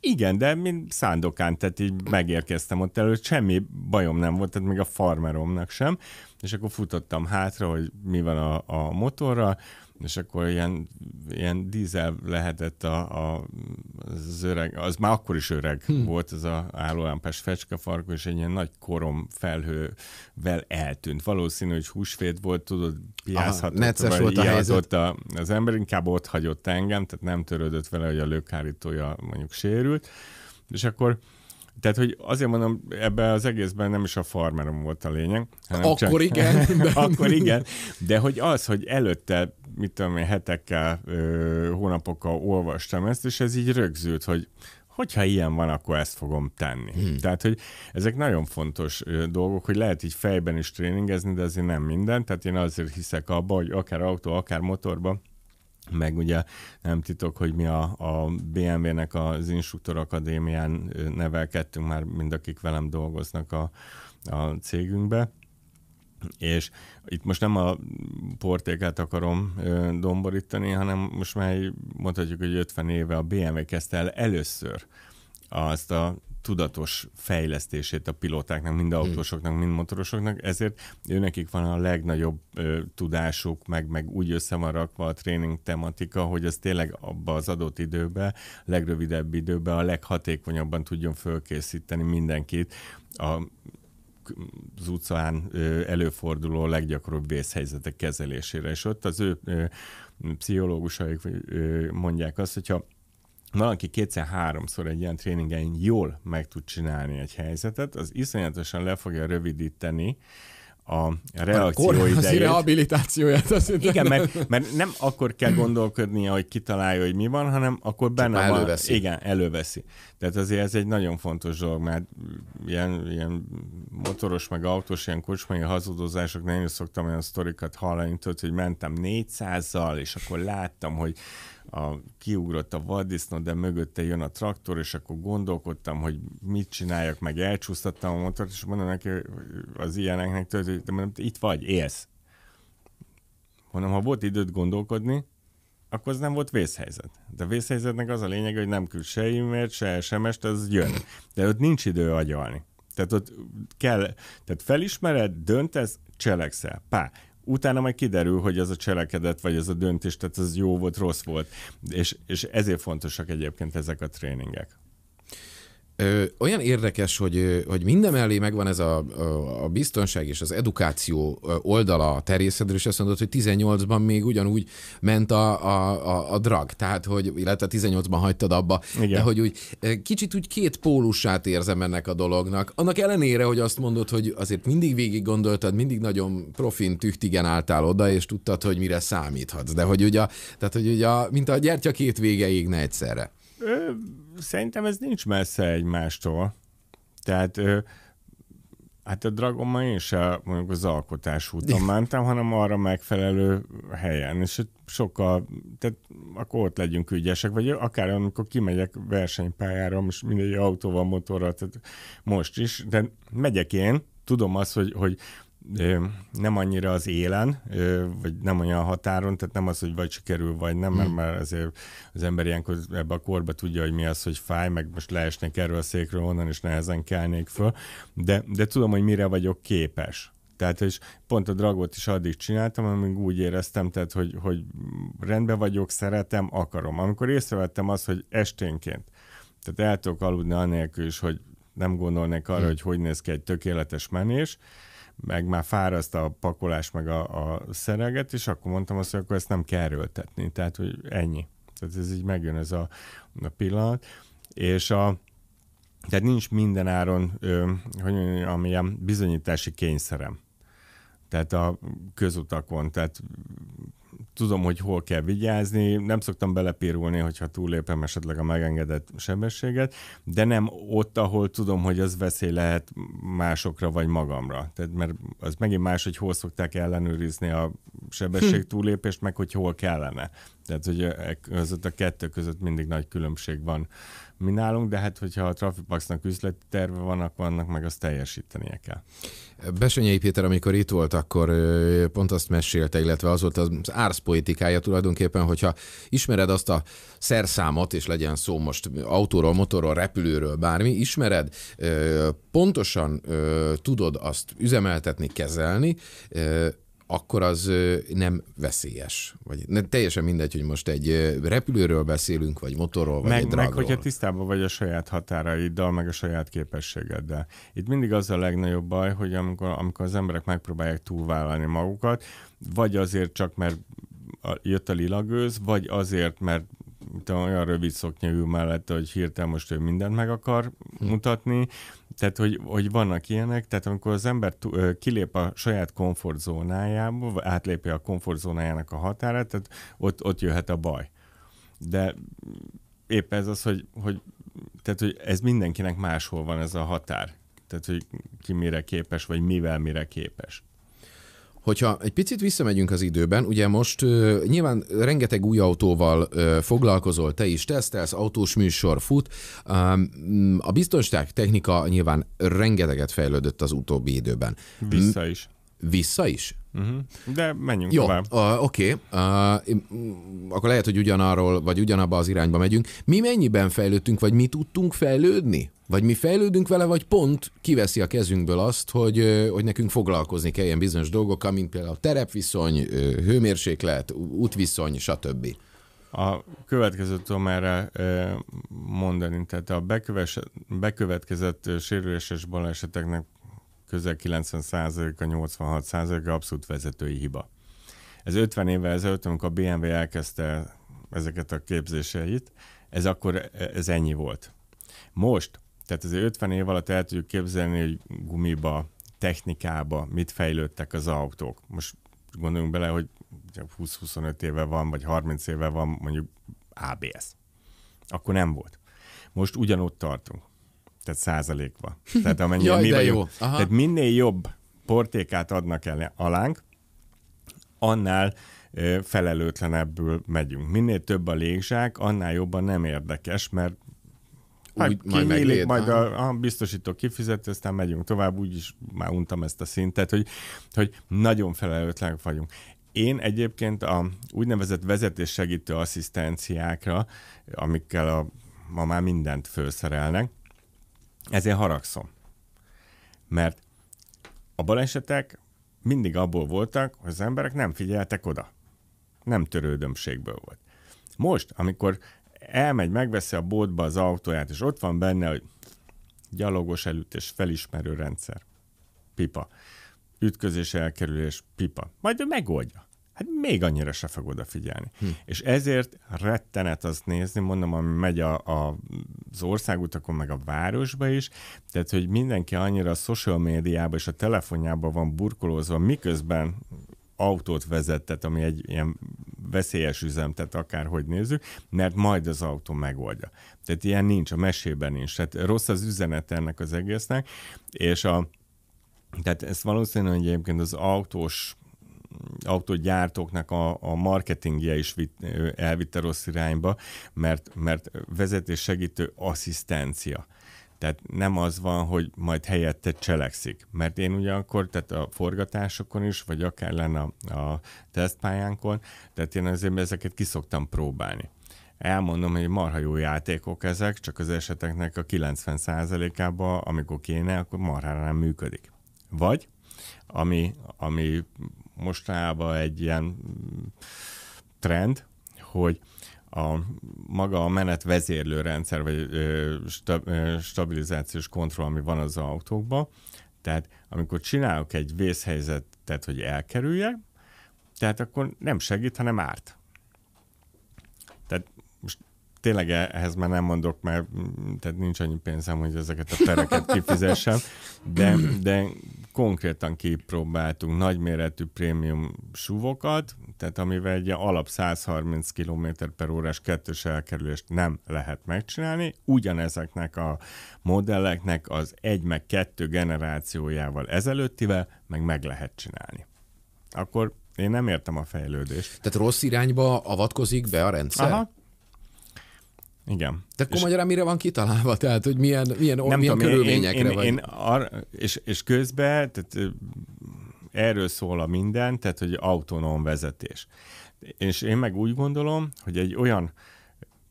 Igen, de mint szándokán, tehát így megérkeztem ott elő, semmi bajom nem volt, tehát még a farmeromnak sem, és akkor futottam hátra, hogy mi van a, a motorral, és akkor ilyen, ilyen dízel lehetett a, a, az öreg, az már akkor is öreg hmm. volt ez a állólámpás fecskafarkó, és egy ilyen nagy korom felhővel eltűnt. Valószínű, hogy húsvét volt, tudod, piászhatott Aha, volt a A, az ember inkább ott hagyott engem, tehát nem törődött vele, hogy a lökhárítója mondjuk sérült. És akkor tehát, hogy azért mondom, ebben az egészben nem is a farmerom volt a lényeg. Hanem Akkor csak... igen. De... Akkor igen, de hogy az, hogy előtte, mit tudom én, hetekkel, hónapokkal olvastam ezt, és ez így rögzült, hogy hogyha ilyen van, akkor ezt fogom tenni. Hmm. Tehát, hogy ezek nagyon fontos dolgok, hogy lehet így fejben is tréningezni, de azért nem minden. Tehát én azért hiszek abba, hogy akár autó, akár motorba, meg ugye nem titok, hogy mi a, a BMW-nek az Instruktor Akadémián nevelkedtünk már mind, akik velem dolgoznak a, a cégünkbe. És itt most nem a portékát akarom ö, domborítani, hanem most már mondhatjuk, hogy 50 éve a BMW kezdte el először azt a tudatos fejlesztését a pilótáknak, mind hmm. autósoknak, mind motorosoknak, ezért őnekik van a legnagyobb ö, tudásuk, meg, meg úgy össze van rakva a tréning tematika, hogy ez tényleg abba az adott időbe, legrövidebb időbe a leghatékonyabban tudjon fölkészíteni mindenkit a az utcán előforduló leggyakoribb vészhelyzetek kezelésére. És ott az ő pszichológusaik mondják azt, hogyha valaki kétszer-háromszor egy ilyen tréningen jól meg tud csinálni egy helyzetet, az iszonyatosan le fogja rövidíteni a reakció idejét. Az rehabilitációját. Az igen, mert, mert nem akkor kell gondolkodnia, hogy kitalálja, hogy mi van, hanem akkor benne Csak van. Előveszi. Igen, előveszi. Tehát azért ez egy nagyon fontos dolog, mert ilyen, ilyen motoros, meg autós, ilyen kocsmai hazudozások, is szoktam olyan sztorikat hallani, tudod, hogy mentem 400-zal, és akkor láttam, hogy a, kiugrott a vaddisznó, de mögötte jön a traktor, és akkor gondolkodtam, hogy mit csináljak, meg elcsúsztattam a motort, és mondom neki az ilyeneknek, de mondom, itt vagy, élsz. Mondom, ha volt időt gondolkodni, akkor az nem volt vészhelyzet. De a vészhelyzetnek az a lényeg, hogy nem küld se e-mailt, se sms az jön. De ott nincs idő agyalni. Tehát ott kell, tehát felismered, döntesz, cselekszel. Pá, utána majd kiderül, hogy ez a cselekedet, vagy ez a döntés, tehát ez jó volt, rossz volt. És, és ezért fontosak egyébként ezek a tréningek. Ö, olyan érdekes, hogy, hogy minden mindemellé megvan ez a, a biztonság és az edukáció oldala a terészedről, és azt mondod, hogy 18-ban még ugyanúgy ment a, a, a, a drag, tehát hogy, illetve 18-ban hagytad abba, Igen. de hogy úgy kicsit úgy két pólusát érzem ennek a dolognak. Annak ellenére, hogy azt mondod, hogy azért mindig végig gondoltad, mindig nagyon profin tüchtigen álltál oda, és tudtad, hogy mire számíthatsz, de hogy ugye, tehát hogy ugye, mint a gyertya két vége égne egyszerre. Ö- szerintem ez nincs messze egymástól. Tehát hát a Dragonban én sem mondjuk az alkotás úton mentem, hanem arra megfelelő helyen, és sokkal, tehát akkor ott legyünk ügyesek, vagy akár amikor kimegyek versenypályára, most mindegy autóval, motorral, tehát most is, de megyek én, tudom azt, hogy, hogy nem annyira az élen, vagy nem olyan határon, tehát nem az, hogy vagy sikerül, vagy nem, mert hmm. már azért az ember ilyenkor ebbe a korba tudja, hogy mi az, hogy fáj, meg most leesnek erről a székről onnan, is nehezen kelnék föl, de, de tudom, hogy mire vagyok képes. Tehát, és pont a dragot is addig csináltam, amíg úgy éreztem, tehát, hogy, hogy rendben vagyok, szeretem, akarom. Amikor észrevettem azt, hogy esténként, tehát el tudok aludni anélkül is, hogy nem gondolnék arra, hmm. hogy hogy néz ki egy tökéletes menés, meg már fáraszt a pakolás, meg a, a szerelget, és akkor mondtam azt, hogy akkor ezt nem kell röltetni. Tehát, hogy ennyi. Tehát ez így megjön ez a, a pillanat. És a, tehát nincs minden áron, ö, hogy mondjam, amilyen bizonyítási kényszerem. Tehát a közutakon, tehát tudom, hogy hol kell vigyázni, nem szoktam belepirulni, hogyha túlépem esetleg a megengedett sebességet, de nem ott, ahol tudom, hogy az veszély lehet másokra vagy magamra. Tehát, mert az megint más, hogy hol szokták ellenőrizni a sebesség hm. túlépést, meg hogy hol kellene. Tehát, hogy e- e- között a kettő között mindig nagy különbség van mi nálunk, de hát hogyha a Trafipaxnak üzleti terve van, akkor annak meg azt teljesítenie kell. Besönyei Péter, amikor itt volt, akkor pont azt mesélte, illetve az volt az árszpolitikája tulajdonképpen, hogyha ismered azt a szerszámot, és legyen szó most autóról, motorról, repülőről, bármi, ismered, pontosan tudod azt üzemeltetni, kezelni, akkor az nem veszélyes. Vagy nem, teljesen mindegy, hogy most egy repülőről beszélünk, vagy motorról, vagy meg, egy dragról. Meg hogyha tisztában vagy a saját határaiddal, meg a saját képességeddel. Itt mindig az a legnagyobb baj, hogy amikor, amikor az emberek megpróbálják túlvállalni magukat, vagy azért csak, mert jött a lilagőz, vagy azért, mert olyan rövid szoknya mellett hogy hirtelen most ő mindent meg akar hm. mutatni, tehát, hogy, hogy vannak ilyenek, tehát amikor az ember t- kilép a saját komfortzónájába, átlépi a komfortzónájának a határát, tehát ott, ott jöhet a baj. De épp ez az, hogy, hogy, tehát, hogy ez mindenkinek máshol van ez a határ. Tehát, hogy ki mire képes, vagy mivel mire képes. Hogyha egy picit visszamegyünk az időben, ugye most nyilván rengeteg új autóval foglalkozol, te is tesztelsz, autós műsor fut. Mm, a biztonság technika nyilván rengeteget fejlődött az utóbbi időben. Vissza is. Vissza is? Uh-huh. De menjünk Jó, tovább. Uh, Oké, okay. uh, akkor lehet, hogy ugyanarról, vagy ugyanabba az irányba megyünk. Mi mennyiben fejlődtünk, vagy mi tudtunk fejlődni? Vagy mi fejlődünk vele, vagy pont kiveszi a kezünkből azt, hogy, hogy nekünk foglalkozni kell ilyen bizonyos dolgokkal, mint például terepviszony, hőmérséklet, útviszony, stb. A következőt tudom erre mondani, tehát a bekövetkezett sérüléses baleseteknek közel 90%-a, 86%-a abszolút vezetői hiba. Ez 50 évvel ezelőtt, amikor a BMW elkezdte ezeket a képzéseit, ez akkor ez ennyi volt. Most, tehát az 50 év alatt el tudjuk képzelni, hogy gumiba, technikába mit fejlődtek az autók. Most gondoljunk bele, hogy 20-25 éve van, vagy 30 éve van mondjuk ABS. Akkor nem volt. Most ugyanott tartunk. Tehát százalékba. Tehát amennyi Jaj, mi vagyunk. Jó. Aha. Tehát minél jobb portékát adnak el alánk, annál felelőtlenebbül megyünk. Minél több a légzsák, annál jobban nem érdekes, mert úgy hát majd megléd, majd a, a biztosító kifizeti, aztán megyünk tovább, úgyis már untam ezt a szintet, hogy, hogy nagyon felelőtlenek vagyunk. Én egyébként a úgynevezett vezetéssegítő asszisztenciákra, amikkel a, ma már mindent felszerelnek, ezért haragszom. Mert a balesetek mindig abból voltak, hogy az emberek nem figyeltek oda. Nem törődömségből volt. Most, amikor elmegy, megveszi a boltba az autóját, és ott van benne, hogy gyalogos elütés, felismerő rendszer. Pipa. Ütközés elkerülés, pipa. Majd ő megoldja hát még annyira se fog odafigyelni. Hm. És ezért rettenet azt nézni, mondom, ami megy a, a, az országutakon, meg a városba is, tehát, hogy mindenki annyira a social médiában és a telefonjában van burkolózva, miközben autót vezettet, ami egy ilyen veszélyes üzem, tehát akárhogy nézzük, mert majd az autó megoldja. Tehát ilyen nincs, a mesében nincs. Tehát rossz az üzenet ennek az egésznek, és a tehát ezt valószínűleg egyébként az autós autógyártóknak a, a marketingje is vit, elvitte rossz irányba, mert, mert vezetés segítő asszisztencia. Tehát nem az van, hogy majd helyette cselekszik. Mert én ugyanakkor, tehát a forgatásokon is, vagy akár lenne a, a tesztpályánkon, tehát én azért ezeket kiszoktam próbálni. Elmondom, hogy marha jó játékok ezek, csak az eseteknek a 90%-ában, amikor kéne, akkor marhára nem működik. Vagy ami, ami mostanában egy ilyen trend, hogy a maga a menetvezérlő rendszer, vagy ö, sta, ö, stabilizációs kontroll, ami van az autókban, tehát amikor csinálok egy vészhelyzetet, hogy elkerüljek, tehát akkor nem segít, hanem árt tényleg e- ehhez már nem mondok, mert mm, tehát nincs annyi pénzem, hogy ezeket a tereket kifizessem, de, de konkrétan kipróbáltunk nagyméretű prémium suvokat, tehát amivel egy alap 130 km per órás kettős elkerülést nem lehet megcsinálni. Ugyanezeknek a modelleknek az egy meg kettő generációjával ezelőttivel meg meg lehet csinálni. Akkor én nem értem a fejlődést. Tehát rossz irányba avatkozik be a rendszer? Aha, igen. De akkor és magyarán mire van kitalálva? Tehát, hogy milyen, milyen, nem milyen tudom, körülményekre én, én, vagy? Én ar- és, és közben tehát, erről szól a minden, tehát, hogy autonóm vezetés. És én meg úgy gondolom, hogy egy olyan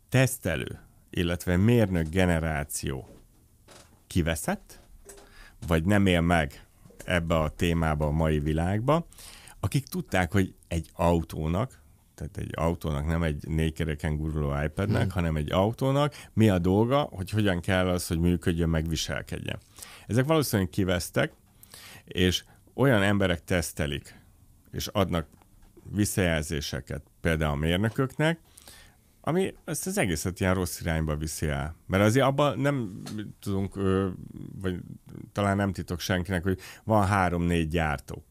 tesztelő, illetve mérnök generáció kiveszett, vagy nem él meg ebbe a témába a mai világba, akik tudták, hogy egy autónak tehát egy autónak, nem egy négykereken guruló iPadnek, hmm. hanem egy autónak mi a dolga, hogy hogyan kell az, hogy működjön, megviselkedjen. Ezek valószínűleg kivesztek, és olyan emberek tesztelik, és adnak visszajelzéseket például a mérnököknek, ami ezt az egészet ilyen rossz irányba viszi el. Mert azért abban nem tudunk, vagy talán nem titok senkinek, hogy van három-négy gyártó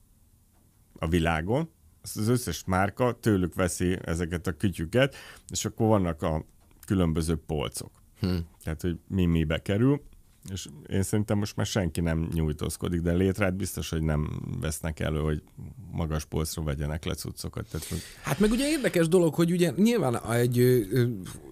a világon, az összes márka tőlük veszi ezeket a kütyüket, és akkor vannak a különböző polcok. Hmm. Tehát, hogy mi mibe kerül és én szerintem most már senki nem nyújtózkodik, de létrát biztos, hogy nem vesznek elő, hogy magas polcra vegyenek le cuccokat. Tehát, hogy... Hát meg ugye érdekes dolog, hogy ugye nyilván egy ö,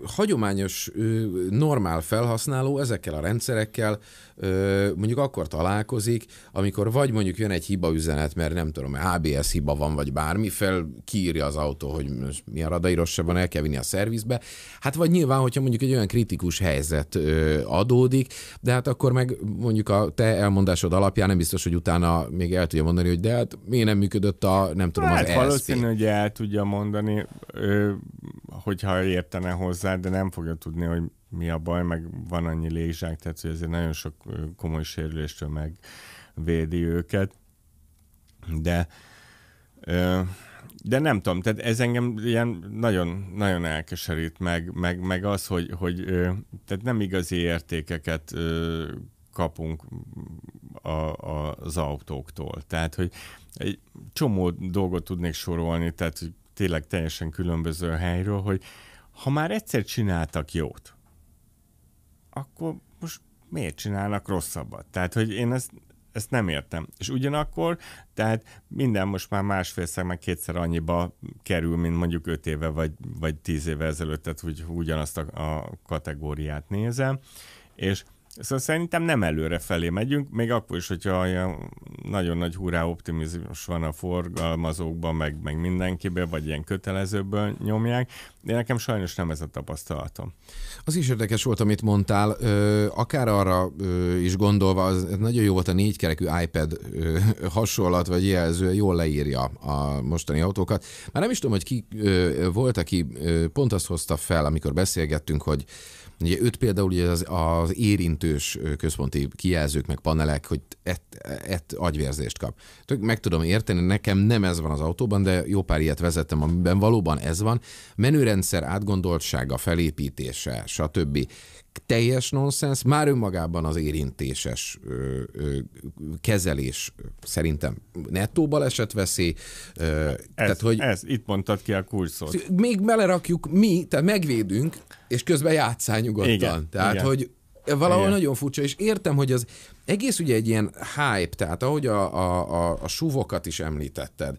hagyományos, ö, normál felhasználó ezekkel a rendszerekkel ö, mondjuk akkor találkozik, amikor vagy mondjuk jön egy hiba üzenet, mert nem tudom, ABS hiba van, vagy bármi, fel kiírja az autó, hogy mi a van, el kell vinni a szervizbe. Hát vagy nyilván, hogyha mondjuk egy olyan kritikus helyzet ö, adódik, de hát akkor meg mondjuk a te elmondásod alapján nem biztos, hogy utána még el tudja mondani, hogy de hát miért nem működött a, nem tudom, hát, az e valószínű, hogy el tudja mondani, hogyha értene hozzá, de nem fogja tudni, hogy mi a baj, meg van annyi légzsák, tehát hogy ezért nagyon sok komoly sérüléstől megvédi őket. De ö, de nem tudom, tehát ez engem ilyen nagyon, nagyon elkeserít, meg, meg, meg az, hogy, hogy tehát nem igazi értékeket kapunk a, a, az autóktól. Tehát, hogy egy csomó dolgot tudnék sorolni, tehát hogy tényleg teljesen különböző helyről, hogy ha már egyszer csináltak jót, akkor most miért csinálnak rosszabbat? Tehát, hogy én ezt ezt nem értem. És ugyanakkor, tehát minden most már másfélszer, meg kétszer annyiba kerül, mint mondjuk öt éve, vagy, vagy tíz éve ezelőtt, tehát úgy, ugyanazt a, a kategóriát nézem, és Szóval szerintem nem előre felé megyünk, még akkor is, hogyha olyan nagyon nagy hurrá optimizmus van a forgalmazókban, meg, meg mindenkiben, vagy ilyen kötelezőből nyomják, de nekem sajnos nem ez a tapasztalatom. Az is érdekes volt, amit mondtál, ö, akár arra ö, is gondolva, az nagyon jó volt a négykerekű iPad ö, hasonlat, vagy jelző, jól leírja a mostani autókat. Már nem is tudom, hogy ki ö, volt, aki ö, pont azt hozta fel, amikor beszélgettünk, hogy Ugye őt például ugye az, az érintős központi kijelzők, meg panelek, hogy ett, ett agyvérzést kap. Tök meg tudom érteni, nekem nem ez van az autóban, de jó pár ilyet vezettem, amiben valóban ez van. Menürendszer átgondoltsága, felépítése, stb teljes nonsens, már önmagában az érintéses ö, ö, kezelés szerintem nettó balesetveszély. Ö, ez, tehát, hogy ez, itt mondtad ki a kulcsot. Még belerakjuk mi, tehát megvédünk, és közben játszál nyugodtan. Igen, tehát, igen. hogy valahol igen. nagyon furcsa, és értem, hogy az egész ugye egy ilyen hype, tehát ahogy a, a, a, a suvokat is említetted,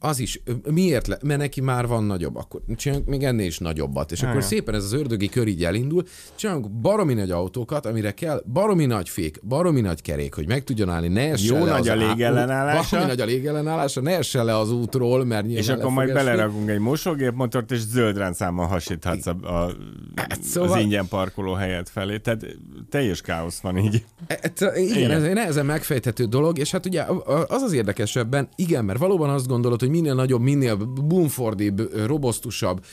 az is, miért le, mert neki már van nagyobb, akkor csináljunk még ennél is nagyobbat. És Jaj. akkor szépen ez az ördögi kör így elindul, csináljunk baromi nagy autókat, amire kell baromi nagy fék, baromi nagy kerék, hogy meg tudjon állni, ne essen Jó le nagy az a légellenállása. Baromi nagy a légellenállása, ne essen le az útról, mert nyilván És akkor majd belerakunk egy mosógépmotort, és zöld rendszámmal hasíthatsz a, a, hát, szóval... az ingyen parkoló helyet felé. Tehát teljes káosz van így. Hát, igen, igen, ez egy nehezen megfejthető dolog, és hát ugye az az érdekesebben, igen, mert valóban azt gondolod, hogy hogy minél nagyobb, minél bumfordibb, robosztusabb,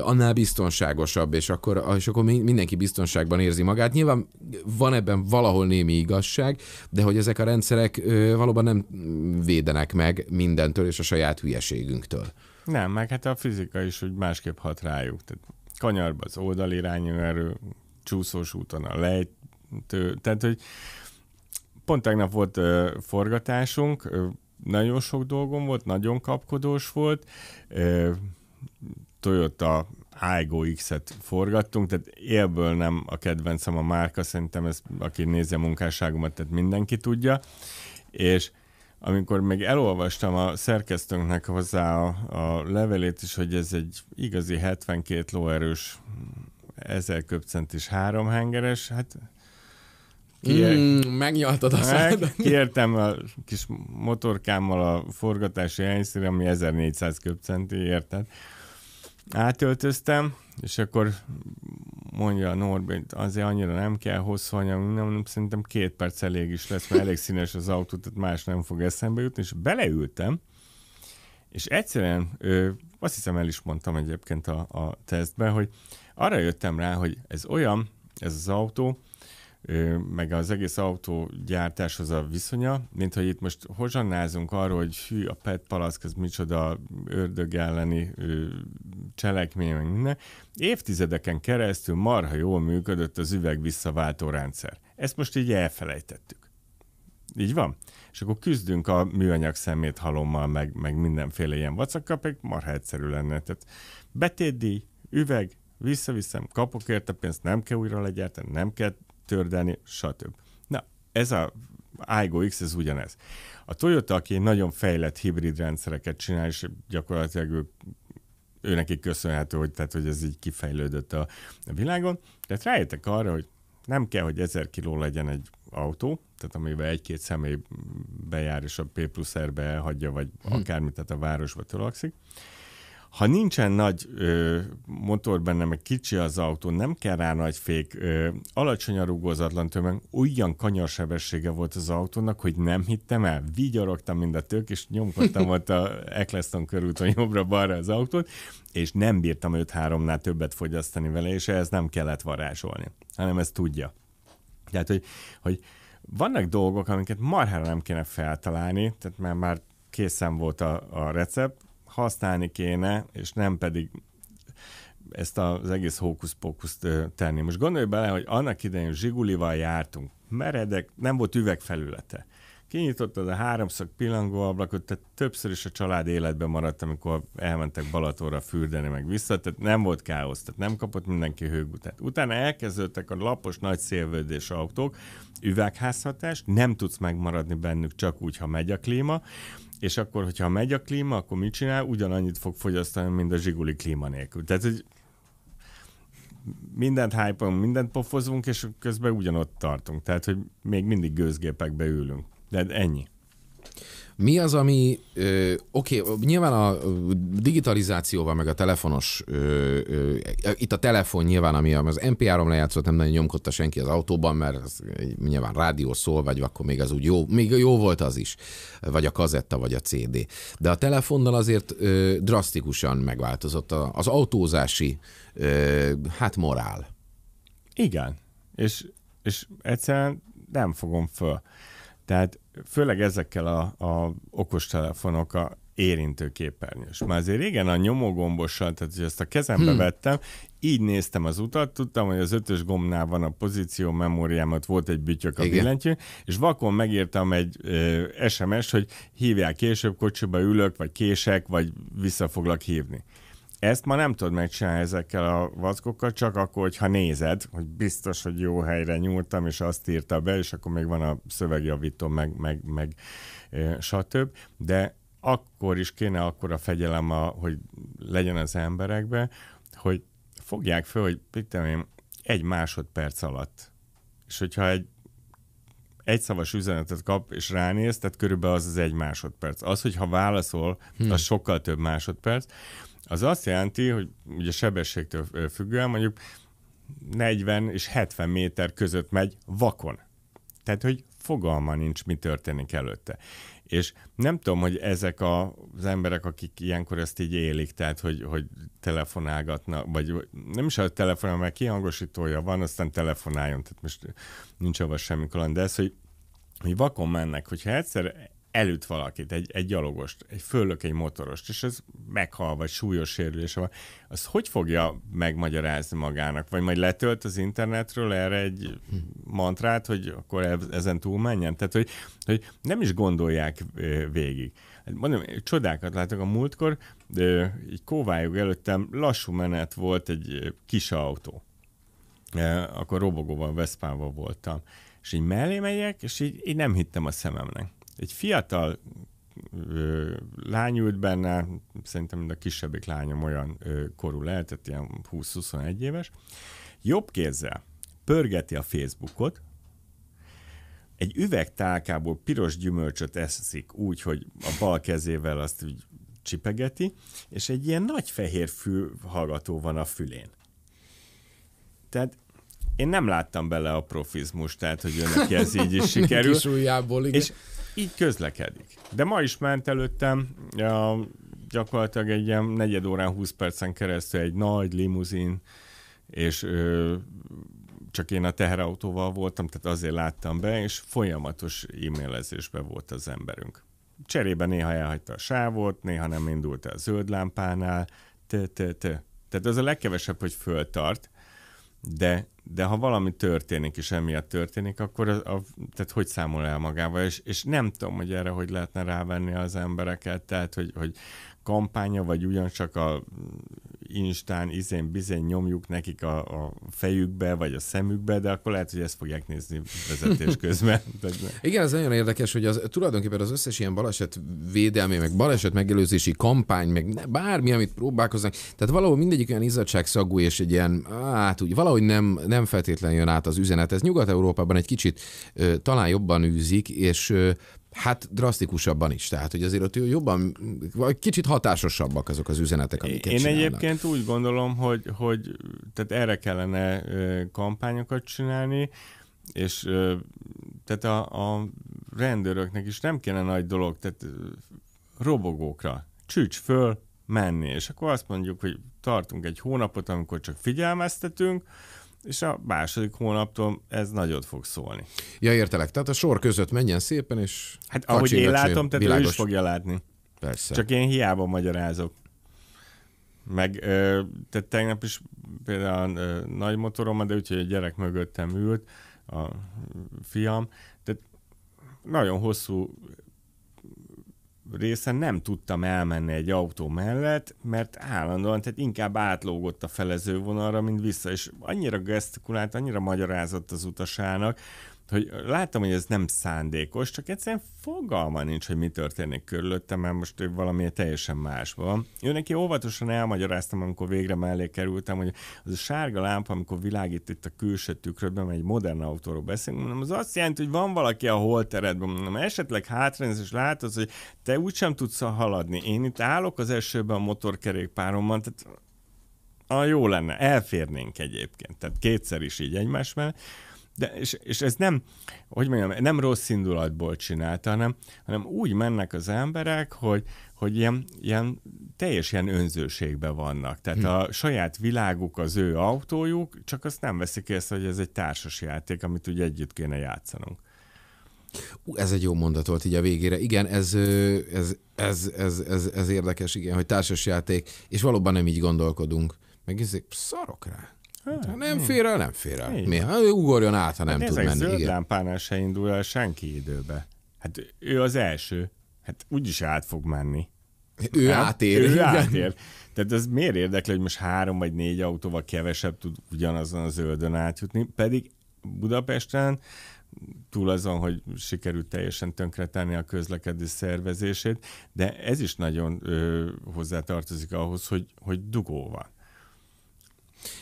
annál biztonságosabb, és akkor, és akkor mindenki biztonságban érzi magát. Nyilván van ebben valahol némi igazság, de hogy ezek a rendszerek valóban nem védenek meg mindentől és a saját hülyeségünktől. Nem, meg hát a fizika is hogy másképp hat rájuk. Tehát kanyarba az oldalirányú erő, csúszós úton a lejtő. Tehát, hogy pont tegnap volt ö, forgatásunk, ö, nagyon sok dolgom volt, nagyon kapkodós volt. Toyota Aigo X-et forgattunk, tehát élből nem a kedvencem a márka, szerintem ez, aki nézi a munkásságomat, tehát mindenki tudja. És amikor még elolvastam a szerkesztőnknek hozzá a, a levelét is, hogy ez egy igazi 72 lóerős 1000 köpcentis háromhengeres, hát Kieg... Mm, megnyaltad a hát, szádat. Kértem a kis motorkámmal a forgatási helyszínre, ami 1400 köpcenti, érted? Átöltöztem, és akkor mondja a Norbert, azért annyira nem kell hosszú anyag, nem, nem, szerintem két perc elég is lesz, mert elég színes az autó, tehát más nem fog eszembe jutni, és beleültem, és egyszerűen, ö, azt hiszem el is mondtam egyébként a, a tesztben, hogy arra jöttem rá, hogy ez olyan, ez az autó, meg az egész autógyártáshoz a viszonya, mint hogy itt most hozsannázunk arról, hogy hű, a PET palack, ez micsoda ördög elleni cselekmény, meg minden. Évtizedeken keresztül marha jól működött az üveg visszaváltó rendszer. Ezt most így elfelejtettük. Így van? És akkor küzdünk a műanyag szemét halommal, meg, meg mindenféle ilyen vacakkal, pedig marha egyszerű lenne. Tehát betétdíj, üveg, visszaviszem, kapok érte pénzt, nem kell újra legyártani, nem kell tördelni, stb. Na, ez a iGo X, ez ugyanez. A Toyota, aki nagyon fejlett hibrid rendszereket csinál, és gyakorlatilag ő nekik köszönhető, hogy, tehát, hogy ez így kifejlődött a, a világon. Tehát rájöttek arra, hogy nem kell, hogy 1000 kiló legyen egy autó, tehát amivel egy-két személy bejár, és a P plusz R-be elhagyja, vagy hm. akármit, tehát a városba tolakszik, ha nincsen nagy ö, motor benne, meg kicsi az autó, nem kell rá nagy fék, ö, alacsony a rugózatlan tömeg, olyan kanyarsebessége volt az autónak, hogy nem hittem el. Vigyorogtam mind a tök, és nyomkodtam ott a Eccleston körúton jobbra-balra az autót, és nem bírtam 5-3-nál többet fogyasztani vele, és ehhez nem kellett varázsolni, hanem ez tudja. Tehát, hogy, hogy vannak dolgok, amiket marhára nem kéne feltalálni, tehát már, már készen volt a, a recept, használni kéne, és nem pedig ezt az egész hókusz-pókuszt tenni. Most gondolj bele, hogy annak idején zsigulival jártunk, meredek, nem volt üvegfelülete. Kinyitottad a háromszög ablakot, tehát többször is a család életben maradt, amikor elmentek Balatóra fürdeni meg vissza, tehát nem volt káosz, tehát nem kapott mindenki hőgutát. Utána elkezdődtek a lapos nagy szélvődés autók, üvegházhatás, nem tudsz megmaradni bennük csak úgy, ha megy a klíma, és akkor, hogyha megy a klíma, akkor mit csinál? Ugyanannyit fog fogyasztani, mint a zsiguli klíma nélkül. Tehát, hogy mindent hype mindent pofozunk, és közben ugyanott tartunk. Tehát, hogy még mindig gőzgépekbe ülünk. De ennyi. Mi az, ami, oké, okay, nyilván a digitalizációval, meg a telefonos, ö, ö, itt a telefon nyilván, ami az MP3 lejátszott, nem nagyon nyomkodta senki az autóban, mert az nyilván rádió szól, vagy akkor még az úgy jó, még jó volt az is, vagy a kazetta, vagy a CD. De a telefonnal azért ö, drasztikusan megváltozott az autózási, ö, hát morál. Igen, és, és egyszerűen nem fogom föl. Tehát főleg ezekkel a, a okostelefonok, a érintő képernyős. Már azért régen a nyomógombossal, tehát hogy ezt a kezembe hmm. vettem, így néztem az utat, tudtam, hogy az ötös gombnál van a pozíció ott volt egy bütyök a billentyű, és vakon megírtam egy sms t hogy hívják később, kocsiba ülök, vagy kések, vagy vissza foglak hívni ezt ma nem tudod megcsinálni ezekkel a vackokkal, csak akkor, hogyha nézed, hogy biztos, hogy jó helyre nyúltam, és azt írta be, és akkor még van a szövegjavító, meg, meg, meg stb. De akkor is kéne akkor a fegyelem, a, hogy legyen az emberekbe, hogy fogják föl, hogy én, egy másodperc alatt. És hogyha egy egyszavas üzenetet kap, és ránéz, tehát körülbelül az az egy másodperc. Az, hogyha válaszol, hmm. az sokkal több másodperc az azt jelenti, hogy ugye sebességtől függően mondjuk 40 és 70 méter között megy vakon. Tehát, hogy fogalma nincs, mi történik előtte. És nem tudom, hogy ezek a, az emberek, akik ilyenkor ezt így élik, tehát hogy, hogy telefonálgatnak, vagy nem is a telefonál, mert kihangosítója van, aztán telefonáljon, tehát most nincs abban semmi kaland, de ez, hogy, hogy vakon mennek, hogyha egyszer elüt valakit, egy, egy gyalogost, egy főlök egy motorost, és ez meghal, vagy súlyos sérülése van, szóval az hogy fogja megmagyarázni magának? Vagy majd letölt az internetről erre egy mantrát, hogy akkor ezen túl menjen? Tehát, hogy, hogy nem is gondolják végig. Mondom, csodákat látok a múltkor, de így kóvályog előttem lassú menet volt egy kis autó. Akkor robogóval, Veszpával voltam. És így mellé megyek, és így, így nem hittem a szememnek egy fiatal ö, lány ült benne, szerintem mind a kisebbik lányom olyan ö, korú lehetett, ilyen 20-21 éves, jobb kézzel pörgeti a Facebookot, egy üvegtálkából piros gyümölcsöt eszik úgy, hogy a bal kezével azt úgy csipegeti, és egy ilyen nagy fehér fülhallgató van a fülén. Tehát én nem láttam bele a profizmus, tehát hogy önnek ez így is sikerül. Kis ujjából, igen. És így közlekedik. De ma is ment előttem ja, gyakorlatilag egy ilyen negyed órán, 20 percen keresztül egy nagy limuzin, és ö, csak én a teherautóval voltam, tehát azért láttam be, és folyamatos e-mailezésbe volt az emberünk. Cserébe néha elhagyta a sávot, néha nem indult el a zöld lámpánál, te, te, te. Tehát az a legkevesebb, hogy föltart, de, de ha valami történik, és emiatt történik, akkor a, a, tehát hogy számol el magával, és, és nem tudom, hogy erre hogy lehetne rávenni az embereket, tehát hogy, hogy kampánya, vagy ugyancsak a Instán izén bizén nyomjuk nekik a, a fejükbe, vagy a szemükbe, de akkor lehet, hogy ezt fogják nézni vezetés közben. Igen, ez nagyon érdekes, hogy az, tulajdonképpen az összes ilyen baleset védelmi, meg baleset megelőzési kampány, meg bármi, amit próbálkoznak, tehát valahol mindegyik olyan izzadságszagú, és egy ilyen, hát úgy, valahogy nem, nem feltétlenül jön át az üzenet. Ez Nyugat-Európában egy kicsit ö, talán jobban űzik, és ö, Hát drasztikusabban is, tehát hogy azért ott jobban, vagy kicsit hatásosabbak azok az üzenetek, amiket Én csinálnak. egyébként úgy gondolom, hogy, hogy tehát erre kellene kampányokat csinálni, és tehát a, a rendőröknek is nem kéne nagy dolog, tehát robogókra csücs föl, menni, és akkor azt mondjuk, hogy tartunk egy hónapot, amikor csak figyelmeztetünk, és a második hónaptól ez nagyot fog szólni. Ja, értelek. Tehát a sor között menjen szépen, és... Hát ahogy kacsi, én látom, tehát világos. ő is fogja látni. Persze. Csak én hiába magyarázok. Meg ö, tehát tegnap is például ö, nagy motorom, de úgyhogy a gyerek mögöttem ült, a fiam, tehát nagyon hosszú része nem tudtam elmenni egy autó mellett, mert állandóan, tehát inkább átlógott a felező vonalra, mint vissza, és annyira gesztikulált, annyira magyarázott az utasának, hogy látom, hogy ez nem szándékos, csak egyszerűen fogalma nincs, hogy mi történik körülöttem, mert most ő valami teljesen más van. Ő neki óvatosan elmagyaráztam, amikor végre mellé kerültem, hogy az a sárga lámpa, amikor világít itt a külső tükrödben, mert egy modern autóról beszélünk, mondom, az azt jelenti, hogy van valaki a holteredben, mondom, esetleg hátrányz, és látod, hogy te úgysem tudsz haladni. Én itt állok az elsőben a motorkerékpáromban, tehát a, jó lenne, elférnénk egyébként, tehát kétszer is így egymás mellett de, és, és ez nem, hogy mondjam, nem rossz indulatból csinálta, hanem, hanem úgy mennek az emberek, hogy, hogy ilyen, ilyen teljes ilyen önzőségbe vannak. Tehát hm. a saját világuk az ő autójuk, csak azt nem veszik észre, hogy ez egy társas játék, amit ugye együtt kéne játszanunk. Ú, ez egy jó mondat volt így a végére. Igen, ez, ez, ez, ez, ez, ez érdekes, igen, hogy társasjáték, és valóban nem így gondolkodunk. Meg szarok rá ha hát, hát, nem fér el, nem fér el. Mi? Ha hát, ő ugorjon át, ha nem hát tud menni. Ezek lámpánál se indul el senki időbe. Hát ő az első. Hát úgyis át fog menni. Ő hát, átér. Ő igen. átér. Tehát ez miért érdekli, hogy most három vagy négy autóval kevesebb tud ugyanazon a zöldön átjutni, pedig Budapesten túl azon, hogy sikerült teljesen tönkretenni a közlekedés szervezését, de ez is nagyon ö, hozzátartozik ahhoz, hogy, hogy dugó van.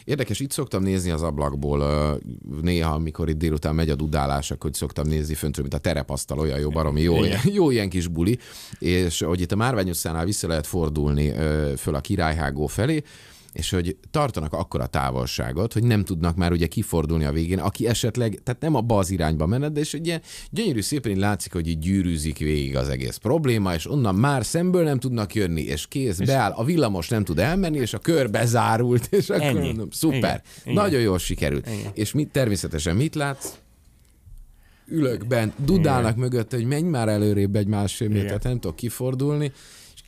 Érdekes, itt szoktam nézni az ablakból, néha, amikor itt délután megy a dudálás, akkor szoktam nézni föntről, mint a terepasztal, olyan jó, baromi jó, ilyen, jó ilyen kis buli, és hogy itt a Márvány utcánál vissza lehet fordulni föl a Királyhágó felé, és hogy tartanak akkora távolságot, hogy nem tudnak már ugye kifordulni a végén, aki esetleg, tehát nem abba az irányba mened, de és ugye gyönyörű szépen így látszik, hogy így gyűrűzik végig az egész probléma, és onnan már szemből nem tudnak jönni, és kész, és beáll, a villamos nem tud elmenni, és a kör bezárult, és akkor ennyi. mondom, szuper, Igen. Igen. nagyon jól sikerült. Igen. És mit természetesen mit látsz? Ülök bent, dudálnak Igen. mögött, hogy menj már előrébb egy másfél métert, nem tudok kifordulni,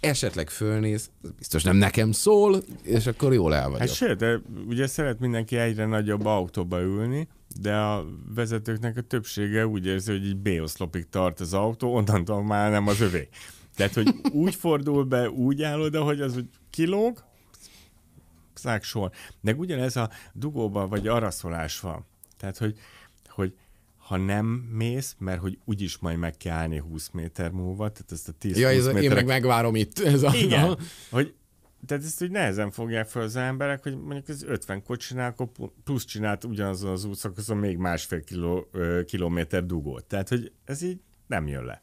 esetleg fölnéz, biztos nem nekem szól, és akkor jól el vagyok. Hát sőt, de ugye szeret mindenki egyre nagyobb autóba ülni, de a vezetőknek a többsége úgy érzi, hogy így B-oszlopig tart az autó, onnantól már nem az övé. Tehát, hogy úgy fordul be, úgy áll oda, hogy az úgy kilóg, szág sor. De ugyanez a dugóban vagy araszolás van. Tehát, hogy, hogy ha nem mész, mert hogy úgyis majd meg kell állni 20 méter múlva, tehát ezt a 10 ja, ez méterek... én meg megvárom itt. Ez a... Igen, a... hogy tehát ezt úgy nehezen fogják fel az emberek, hogy mondjuk ez 50 kocsinál akkor plusz csinált ugyanazon az útszakaszon még másfél kiló, kilométer dugót. Tehát, hogy ez így nem jön le.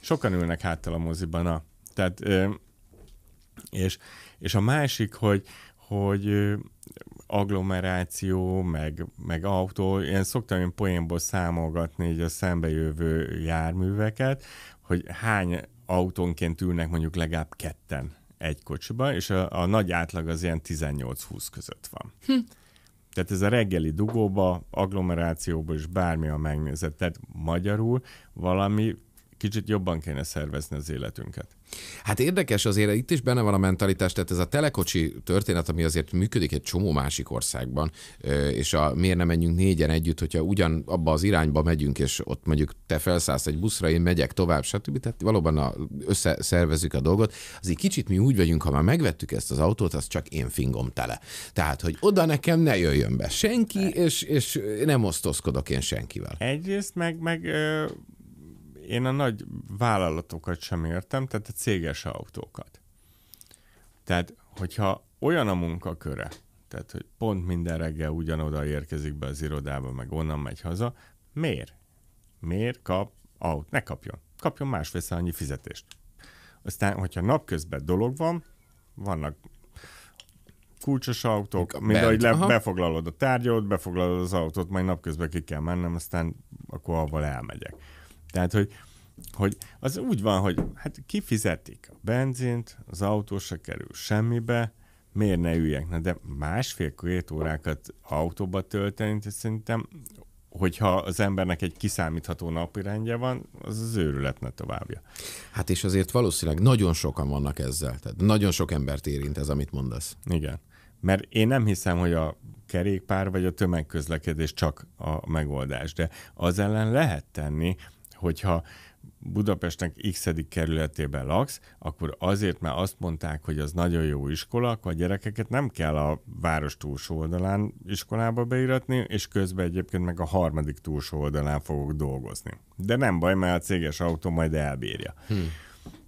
Sokan ülnek háttal a moziban, na. Tehát, és, és a másik, hogy, hogy agglomeráció, meg, meg autó, én szoktam én poénból számolgatni így a szembejövő járműveket, hogy hány autónként ülnek mondjuk legalább ketten egy kocsiba, és a, a nagy átlag az ilyen 18-20 között van. Hm. Tehát ez a reggeli dugóba, agglomerációba is bármi a megnézett. Tehát magyarul valami kicsit jobban kéne szervezni az életünket. Hát érdekes azért, itt is benne van a mentalitás, tehát ez a telekocsi történet, ami azért működik egy csomó másik országban, és a miért nem menjünk négyen együtt, hogyha ugyan abba az irányba megyünk, és ott mondjuk te felszállsz egy buszra, én megyek tovább, stb. Tehát valóban a, összeszervezzük a dolgot. Azért kicsit mi úgy vagyunk, ha már megvettük ezt az autót, az csak én fingom tele. Tehát, hogy oda nekem ne jöjjön be senki, e- és, és nem osztozkodok én senkivel. Egyrészt meg, meg én a nagy vállalatokat sem értem, tehát a céges autókat. Tehát, hogyha olyan a munkaköre, tehát, hogy pont minden reggel ugyanoda érkezik be az irodába, meg onnan megy haza, miért? Miért kap aut? Ne kapjon. Kapjon másfélszer annyi fizetést. Aztán, hogyha napközben dolog van, vannak kulcsos autók, mint ahogy le, befoglalod a tárgyat, befoglalod az autót, majd napközben ki kell mennem, aztán akkor avval elmegyek. Tehát, hogy, hogy az úgy van, hogy hát kifizetik a benzint, az autó se kerül semmibe, miért ne üljek? Na de másfél-két órákat autóba tölteni, szerintem hogyha az embernek egy kiszámítható napirendje van, az az őrület ne továbbja. Hát és azért valószínűleg nagyon sokan vannak ezzel. Tehát nagyon sok embert érint ez, amit mondasz. Igen. Mert én nem hiszem, hogy a kerékpár vagy a tömegközlekedés csak a megoldás, de az ellen lehet tenni, hogyha Budapestnek x kerületében laksz, akkor azért, mert azt mondták, hogy az nagyon jó iskola, akkor a gyerekeket nem kell a város túlsó oldalán iskolába beiratni, és közben egyébként meg a harmadik túlsó oldalán fogok dolgozni. De nem baj, mert a céges autó majd elbírja. Hmm.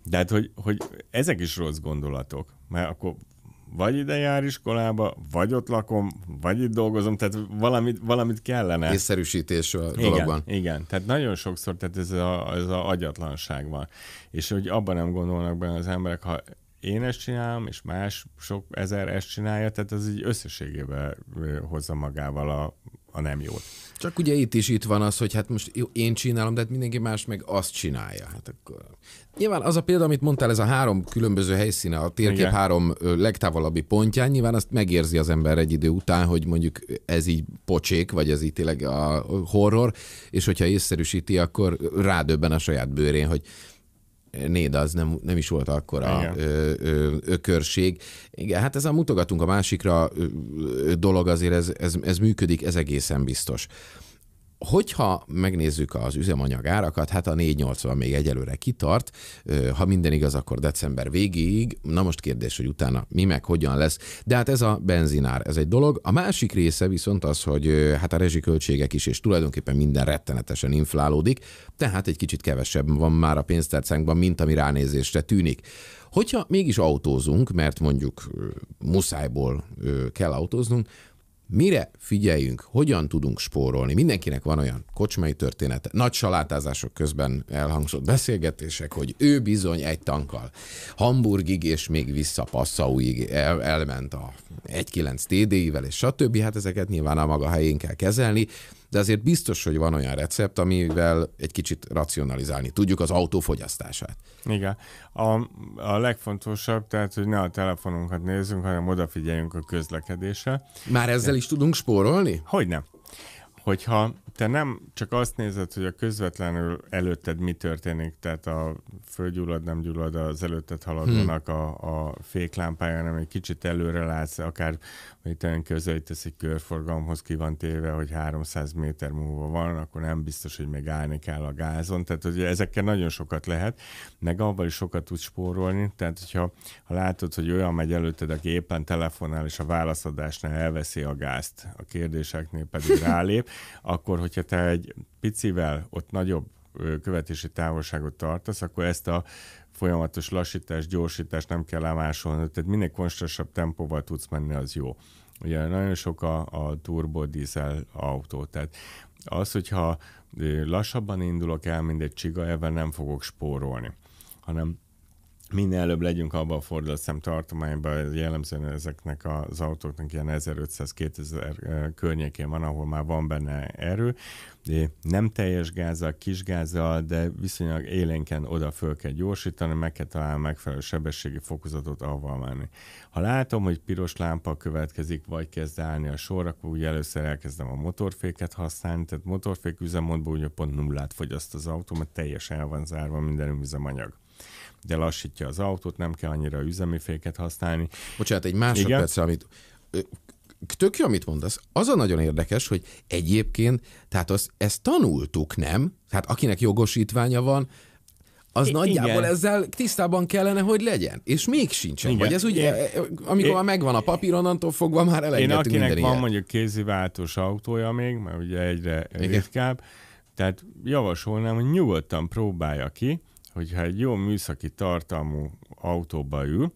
De hát, hogy, hogy ezek is rossz gondolatok, mert akkor vagy ide jár iskolába, vagy ott lakom, vagy itt dolgozom, tehát valamit, valamit kellene. Észszerűsítés a igen, dologban. Igen, tehát nagyon sokszor tehát ez a, ez a agyatlanság van. És hogy abban nem gondolnak benne az emberek, ha én ezt csinálom, és más sok ezer ezt csinálja, tehát az így összességében hozza magával a, a nem jót. Csak ugye itt is itt van az, hogy hát most én csinálom, de hát mindenki más meg azt csinálja. Hát akkor... Nyilván az a példa, amit mondtál, ez a három különböző helyszíne, a térkép Igen. három legtávolabbi pontján, nyilván azt megérzi az ember egy idő után, hogy mondjuk ez így pocsék, vagy ez így tényleg a horror, és hogyha észszerűsíti, akkor rádöbben a saját bőrén, hogy Néda az nem, nem is volt akkora ö, ö, ökörség. Igen, hát ez a mutogatunk a másikra ö, ö, dolog azért, ez, ez, ez működik, ez egészen biztos. Hogyha megnézzük az üzemanyag árakat, hát a 480 még egyelőre kitart, ha minden igaz, akkor december végéig. Na most kérdés, hogy utána mi meg hogyan lesz. De hát ez a benzinár, ez egy dolog. A másik része viszont az, hogy hát a rezsiköltségek is, és tulajdonképpen minden rettenetesen inflálódik, tehát egy kicsit kevesebb van már a pénztárcánkban, mint ami ránézésre tűnik. Hogyha mégis autózunk, mert mondjuk muszájból kell autóznunk, mire figyeljünk, hogyan tudunk spórolni. Mindenkinek van olyan kocsmai története, nagy salátázások közben elhangzott beszélgetések, hogy ő bizony egy tankkal Hamburgig és még vissza Passauig el, elment a 1.9 TD-ivel és stb. Hát ezeket nyilván a maga helyén kell kezelni de azért biztos, hogy van olyan recept, amivel egy kicsit racionalizálni tudjuk az autófogyasztását. Igen. A, a legfontosabb, tehát, hogy ne a telefonunkat nézzünk, hanem odafigyeljünk a közlekedésre. Már ezzel is tudunk spórolni? Hogy nem hogyha te nem csak azt nézed, hogy a közvetlenül előtted mi történik, tehát a földgyullad, nem gyullad az előtted haladónak hmm. a, a féklámpája, hanem egy kicsit előre látsz, akár méteren közelítesz egy körforgalomhoz, ki van téve, hogy 300 méter múlva van, akkor nem biztos, hogy még állni kell a gázon. Tehát ugye ezekkel nagyon sokat lehet, meg abban is sokat tudsz spórolni. Tehát, hogyha ha látod, hogy olyan megy előtted, aki éppen telefonál, és a válaszadásnál elveszi a gázt, a kérdéseknél pedig rálép, akkor hogyha te egy picivel ott nagyobb követési távolságot tartasz, akkor ezt a folyamatos lassítás, gyorsítás, nem kell lemásolni, tehát minél konstansabb tempóval tudsz menni, az jó. Ugye nagyon sok a, a turbo diesel autó, tehát az, hogyha lassabban indulok el, mint egy csiga, ebben nem fogok spórolni, hanem minél előbb legyünk abban a fordulatszám tartományban, jellemzően ezeknek az autóknak ilyen 1500-2000 környékén van, ahol már van benne erő, de nem teljes gázzal, kis gázzal, de viszonylag élénken oda föl kell gyorsítani, meg kell találni megfelelő sebességi fokozatot avval menni. Ha látom, hogy piros lámpa következik, vagy kezd állni a sor, akkor ugye először elkezdem a motorféket használni, tehát motorfék üzemmódban ugye pont nullát fogyaszt az autó, mert teljesen el van zárva minden üzemanyag ugye lassítja az autót, nem kell annyira üzemi féket használni. Bocsánat, egy másodperc, amit tök jó, amit mondasz. Az a nagyon érdekes, hogy egyébként, tehát az, ezt tanultuk, nem? Tehát akinek jogosítványa van, az I- nagyjából igen. ezzel tisztában kellene, hogy legyen. És még sincsen. Igen. Vagy ez ugye, igen. amikor é- már megvan a papír, onnantól fogva már elengedtünk Én akinek minden van ilyen. mondjuk kéziváltós autója még, mert ugye egyre igen. ritkább, tehát javasolnám, hogy nyugodtan próbálja ki, hogyha egy jó műszaki tartalmú autóba ül,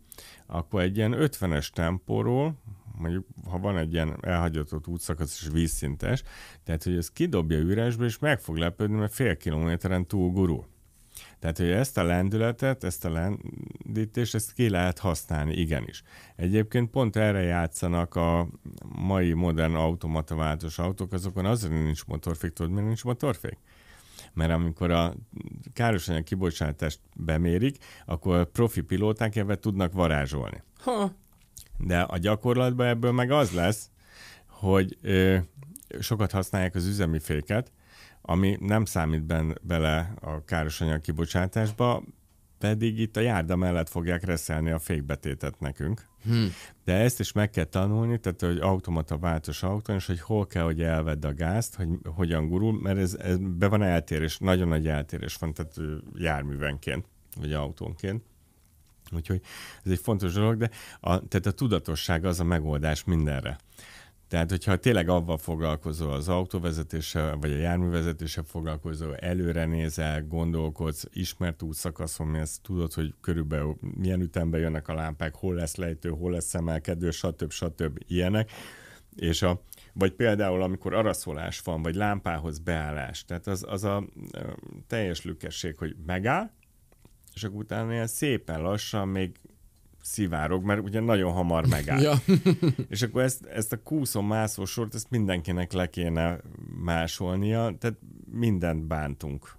akkor egy ilyen 50-es tempóról, mondjuk ha van egy ilyen elhagyatott útszakasz és vízszintes, tehát hogy ez kidobja üresbe, és meg fog lepődni, mert fél kilométeren túl gurul. Tehát, hogy ezt a lendületet, ezt a lendítést, ezt ki lehet használni, igenis. Egyébként pont erre játszanak a mai modern automataváltós autók, azokon azért nincs motorfék, tudod, miért nincs motorfék? mert amikor a károsanyag kibocsátást bemérik, akkor profi pilóták ebben tudnak varázsolni. Ha. De a gyakorlatban ebből meg az lesz, hogy ö, sokat használják az üzemi féket, ami nem számít ben, bele a károsanyag kibocsátásba, pedig itt a járda mellett fogják reszelni a fékbetétet nekünk. Hmm. De ezt is meg kell tanulni, tehát hogy automata változó autón, és hogy hol kell, hogy elvedd a gázt, hogy hogyan gurul, mert ez, ez be van eltérés, nagyon nagy eltérés van, tehát járművenként, vagy autónként. Úgyhogy ez egy fontos dolog, de a, tehát a tudatosság az a megoldás mindenre. Tehát, hogyha tényleg avval foglalkozol az autóvezetéssel, vagy a járművezetéssel foglalkozol, előre nézel, gondolkodsz, ismert útszakaszon mész, tudod, hogy körülbelül milyen ütemben jönnek a lámpák, hol lesz lejtő, hol lesz emelkedő, stb. stb. ilyenek. És a, vagy például, amikor araszolás van, vagy lámpához beállás, tehát az, az a teljes lükesség, hogy megáll, és akkor utána ilyen szépen lassan, még szivárog, mert ugye nagyon hamar megáll. Ja. és akkor ezt, ezt a kúszó mászó sort, ezt mindenkinek le kéne másolnia, tehát mindent bántunk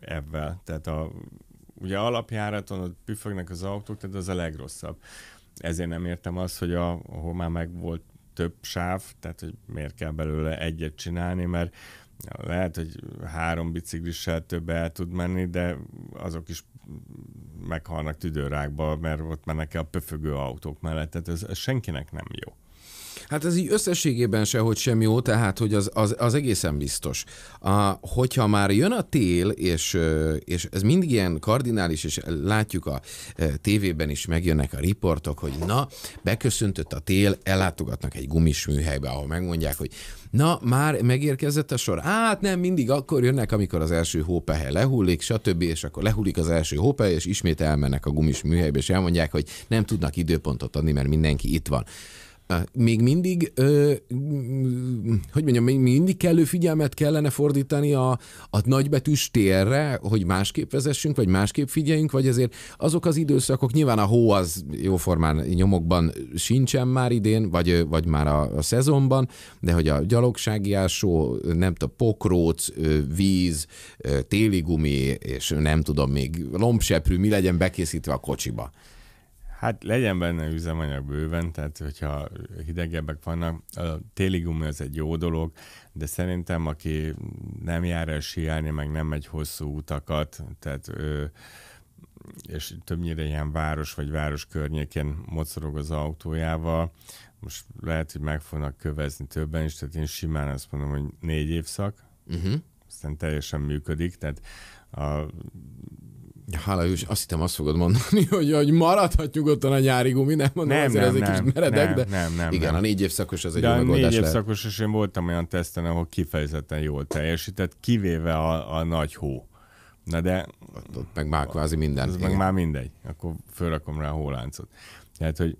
ebben. Tehát a, ugye alapjáraton ott püfögnek az autók, tehát az a legrosszabb. Ezért nem értem azt, hogy a, ahol már meg volt több sáv, tehát hogy miért kell belőle egyet csinálni, mert lehet, hogy három biciklissel több el tud menni, de azok is meghalnak tüdőrákba, mert ott mennek el a pöfögő autók mellett, tehát ez, ez senkinek nem jó. Hát ez így összességében hogy sem jó, tehát hogy az, az, az egészen biztos. A, hogyha már jön a tél, és, és ez mindig ilyen kardinális, és látjuk a tévében is megjönnek a riportok, hogy na, beköszöntött a tél, ellátogatnak egy gumis műhelybe, ahol megmondják, hogy na, már megérkezett a sor. Hát nem, mindig akkor jönnek, amikor az első hópehe lehullik, stb., és akkor lehullik az első hópehe, és ismét elmennek a gumis műhelybe, és elmondják, hogy nem tudnak időpontot adni, mert mindenki itt van még mindig, ö, hogy mondjam, még mindig kellő figyelmet kellene fordítani a, a nagybetűs térre, hogy másképp vezessünk, vagy másképp figyeljünk, vagy azért azok az időszakok, nyilván a hó az jóformán nyomokban sincsen már idén, vagy, vagy már a, a szezonban, de hogy a gyalogsági ásó, nem tudom, pokróc, víz, téligumi, és nem tudom, még lombseprű, mi legyen bekészítve a kocsiba. Hát legyen benne üzemanyag bőven, tehát hogyha hidegebbek vannak, a téli gumi az egy jó dolog, de szerintem aki nem jár el síelni, meg nem megy hosszú utakat, tehát ő, és többnyire ilyen város vagy város környéken mocorog az autójával, most lehet, hogy meg fognak kövezni többen is, tehát én simán azt mondom, hogy négy évszak, uh-huh. aztán teljesen működik, tehát a Hála és azt hittem azt fogod mondani, hogy, hogy maradhat nyugodtan a nyári gumi, nem mondom, nem, azért nem, ez egy nem, kis meredek, nem, de nem, nem, igen, nem. a négy évszakos az egy de jó megoldás négy évszakos, lehet. és én voltam olyan teszten, ahol kifejezetten jól teljesített, kivéve a, a nagy hó. Na de... Ott, ott meg már kvázi minden. Ez meg már mindegy. Akkor fölrakom rá a hóláncot. Tehát, hogy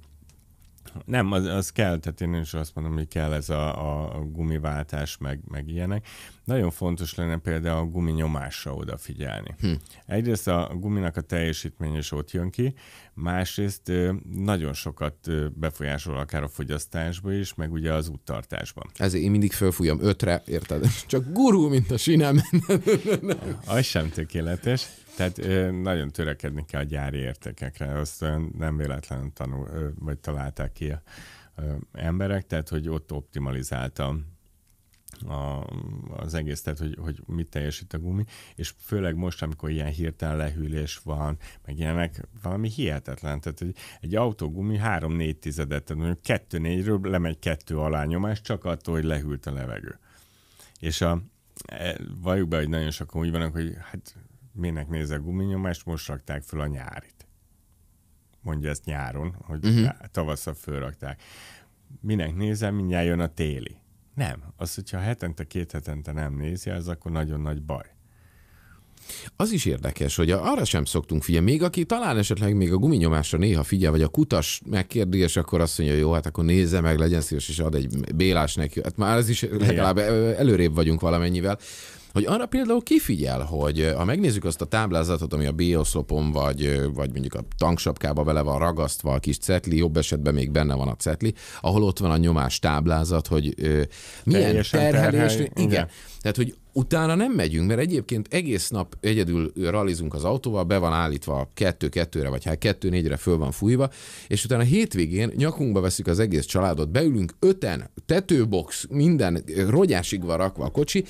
nem, az, az kell, tehát én is azt mondom, hogy kell ez a, a, gumiváltás, meg, meg ilyenek. Nagyon fontos lenne például a gumi nyomásra odafigyelni. Hm. Egyrészt a guminak a teljesítmény is ott jön ki, másrészt nagyon sokat befolyásol akár a fogyasztásba is, meg ugye az úttartásban. Ezért én mindig fölfújom ötre, érted? Csak gurul, mint a sinem. Az sem tökéletes. Tehát nagyon törekedni kell a gyári értékekre, azt nem véletlenül tanul, vagy találták ki emberek, tehát hogy ott optimalizáltam a, az egész, tehát hogy, hogy mit teljesít a gumi, és főleg most, amikor ilyen hirtelen lehűlés van, meg ilyenek, valami hihetetlen, tehát egy, egy autógumi 3-4 tizedet, tehát mondjuk 2-4-ről lemegy kettő alá nyomás, csak attól, hogy lehűlt a levegő. És a, e, valljuk be, hogy nagyon sokan úgy vannak, hogy hát minek néz a guminyomást, most rakták föl a nyárit. Mondja ezt nyáron, hogy uh-huh. tavasszal fölrakták. Minek nézem, mindjárt jön a téli. Nem. Az, hogyha hetente, két hetente nem nézi, az akkor nagyon nagy baj. Az is érdekes, hogy arra sem szoktunk figyelni. Még aki talán esetleg még a guminyomásra néha figyel, vagy a kutas megkérdés, akkor azt mondja, jó, hát akkor nézze meg, legyen szíves, és ad egy bélás neki. Hát már ez is legalább előrébb vagyunk valamennyivel hogy arra például kifigyel, hogy ha megnézzük azt a táblázatot, ami a bioszlopon vagy, vagy mondjuk a tanksapkába bele van ragasztva a kis cetli, jobb esetben még benne van a cetli, ahol ott van a nyomás táblázat, hogy ö, milyen terhelés. Terhely, igen. igen. Tehát, hogy utána nem megyünk, mert egyébként egész nap egyedül realizunk az autóval, be van állítva kettő-kettőre, vagy hát kettő-négyre föl van fújva, és utána hétvégén nyakunkba veszük az egész családot, beülünk öten, tetőbox, minden rogyásig van rakva a kocsi,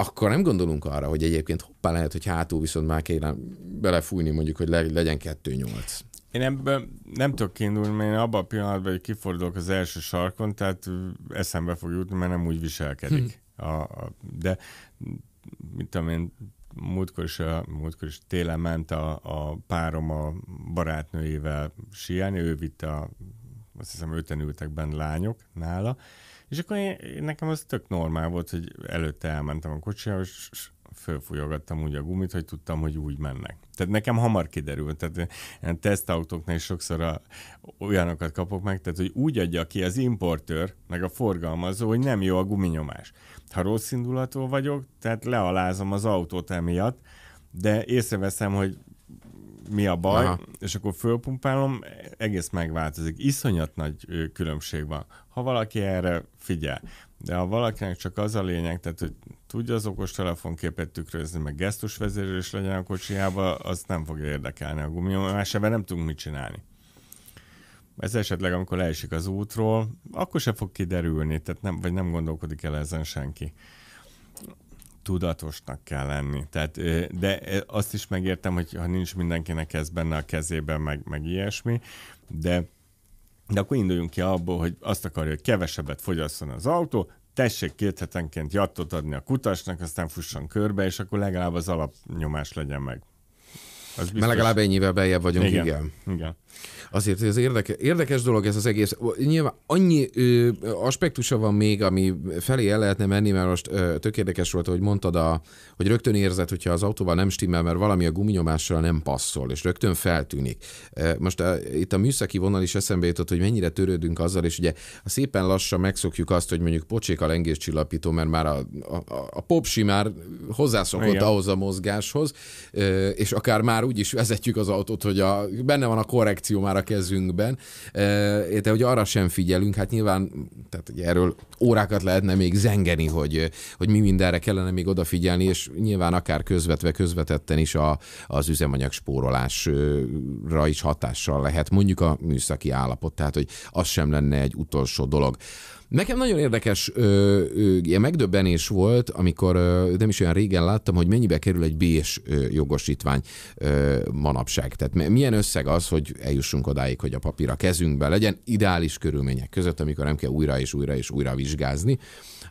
akkor nem gondolunk arra, hogy egyébként hoppá lehet, hogy hátul viszont már kéne belefújni mondjuk, hogy legyen 2-8. Én ebben nem tudok kiindulni, mert én abban a pillanatban, hogy kifordulok az első sarkon, tehát eszembe fog jutni, mert nem úgy viselkedik. Hm. A, a, de mint tudom én, múltkor is, a, múltkor is télen ment a, a párom a barátnőjével síelni, ő vitte a, azt hiszem öten ültek benne lányok nála, és akkor én, nekem az tök normál volt, hogy előtte elmentem a kocsival, és fölfújogattam úgy a gumit, hogy tudtam, hogy úgy mennek. Tehát nekem hamar kiderült, tehát ilyen tesztautóknál is sokszor a, olyanokat kapok meg, tehát hogy úgy adja ki az importőr, meg a forgalmazó, hogy nem jó a guminyomás. Ha rossz indulatú vagyok, tehát lealázom az autót emiatt, de észreveszem, hogy mi a baj, Aha. és akkor fölpumpálom, egész megváltozik. Iszonyat nagy különbség van, ha valaki erre figyel. De ha valakinek csak az a lényeg, tehát hogy tudja az okos telefonképet tükrözni, meg gesztusvezérelés legyen a kocsijába, az nem fogja érdekelni a más ebben nem tudunk mit csinálni. Ez esetleg, amikor leesik az útról, akkor se fog kiderülni, tehát nem, vagy nem gondolkodik el ezen senki tudatosnak kell lenni. Tehát, de azt is megértem, hogy ha nincs mindenkinek ez benne a kezében, meg, meg ilyesmi, de, de akkor induljunk ki abból, hogy azt akarja, hogy kevesebbet fogyasszon az autó, tessék két hetenként jattot adni a kutasnak, aztán fusson körbe, és akkor legalább az alapnyomás legyen meg. Az biztos... Mert legalább ennyivel beljebb vagyunk, igen. igen. igen. Azért ez érdeke, érdekes dolog ez az egész. Nyilván annyi ö, aspektusa van még, ami felé el lehetne menni, mert most ö, tök érdekes volt, hogy mondtad, a, hogy rögtön érzed, hogyha az autóval nem stimmel, mert valami a guminyomással nem passzol, és rögtön feltűnik. Most a, itt a műszaki vonal is eszembe jutott, hogy mennyire törődünk azzal, és ugye szépen lassan megszokjuk azt, hogy mondjuk pocsék a lengéscsillapító, mert már a, a, a popsi már hozzászokott Igen. ahhoz a mozgáshoz, és akár már úgy is vezetjük az autót, hogy a, benne van a korrekt szekció már a kezünkben, de hogy arra sem figyelünk, hát nyilván tehát ugye erről órákat lehetne még zengeni, hogy, hogy mi mindenre kellene még odafigyelni, és nyilván akár közvetve, közvetetten is a, az üzemanyag spórolásra is hatással lehet, mondjuk a műszaki állapot, tehát hogy az sem lenne egy utolsó dolog. Nekem nagyon érdekes ö, ö, ilyen megdöbbenés volt, amikor ö, nem is olyan régen láttam, hogy mennyibe kerül egy B-s jogosítvány ö, manapság. Tehát milyen összeg az, hogy eljussunk odáig, hogy a papír a kezünkben legyen, ideális körülmények között, amikor nem kell újra és újra és újra vizsgázni.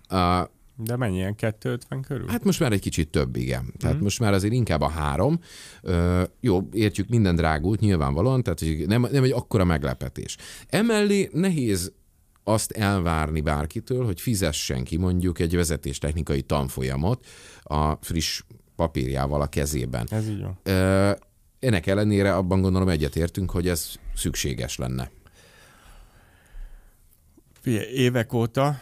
A, de mennyien? 250 körül? Hát most már egy kicsit több, igen. Tehát mm. most már azért inkább a három. Ö, jó, értjük, minden drágult nyilvánvalóan, tehát nem, nem egy akkora meglepetés. Emellé nehéz azt elvárni bárkitől, hogy fizessen ki mondjuk egy vezetéstechnikai tanfolyamot a friss papírjával a kezében. Ez így van. Ennek ellenére abban gondolom egyetértünk, hogy ez szükséges lenne. Fie, évek óta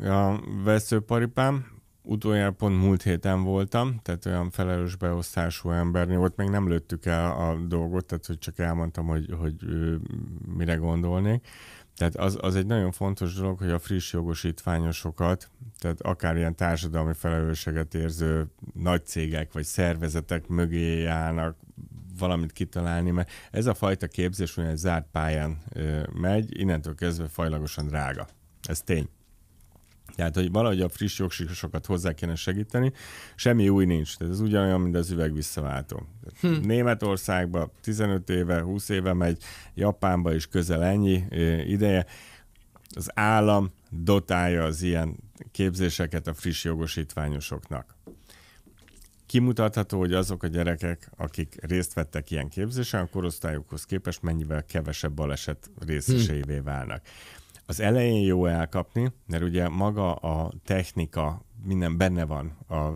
a veszőparipám, utoljára pont múlt héten voltam, tehát olyan felelős beosztású embernél volt, még nem lőttük el a dolgot, tehát hogy csak elmondtam, hogy, hogy mire gondolnék, tehát az, az egy nagyon fontos dolog, hogy a friss jogosítványosokat, tehát akár ilyen társadalmi felelősséget érző nagy cégek vagy szervezetek mögé állnak valamit kitalálni, mert ez a fajta képzés olyan zárt pályán ö, megy, innentől kezdve fajlagosan drága. Ez tény. Tehát, hogy valahogy a friss jogsisokat hozzá kéne segíteni, semmi új nincs. Tehát ez ugyanolyan, mint az üveg visszaváltó. Hm. Németországba 15 éve, 20 éve megy, Japánba is közel ennyi ideje. Az állam dotálja az ilyen képzéseket a friss jogosítványosoknak. Kimutatható, hogy azok a gyerekek, akik részt vettek ilyen képzésen, a korosztályokhoz képest mennyivel kevesebb baleset részeseivé válnak. Az elején jó elkapni, mert ugye maga a technika, minden benne van a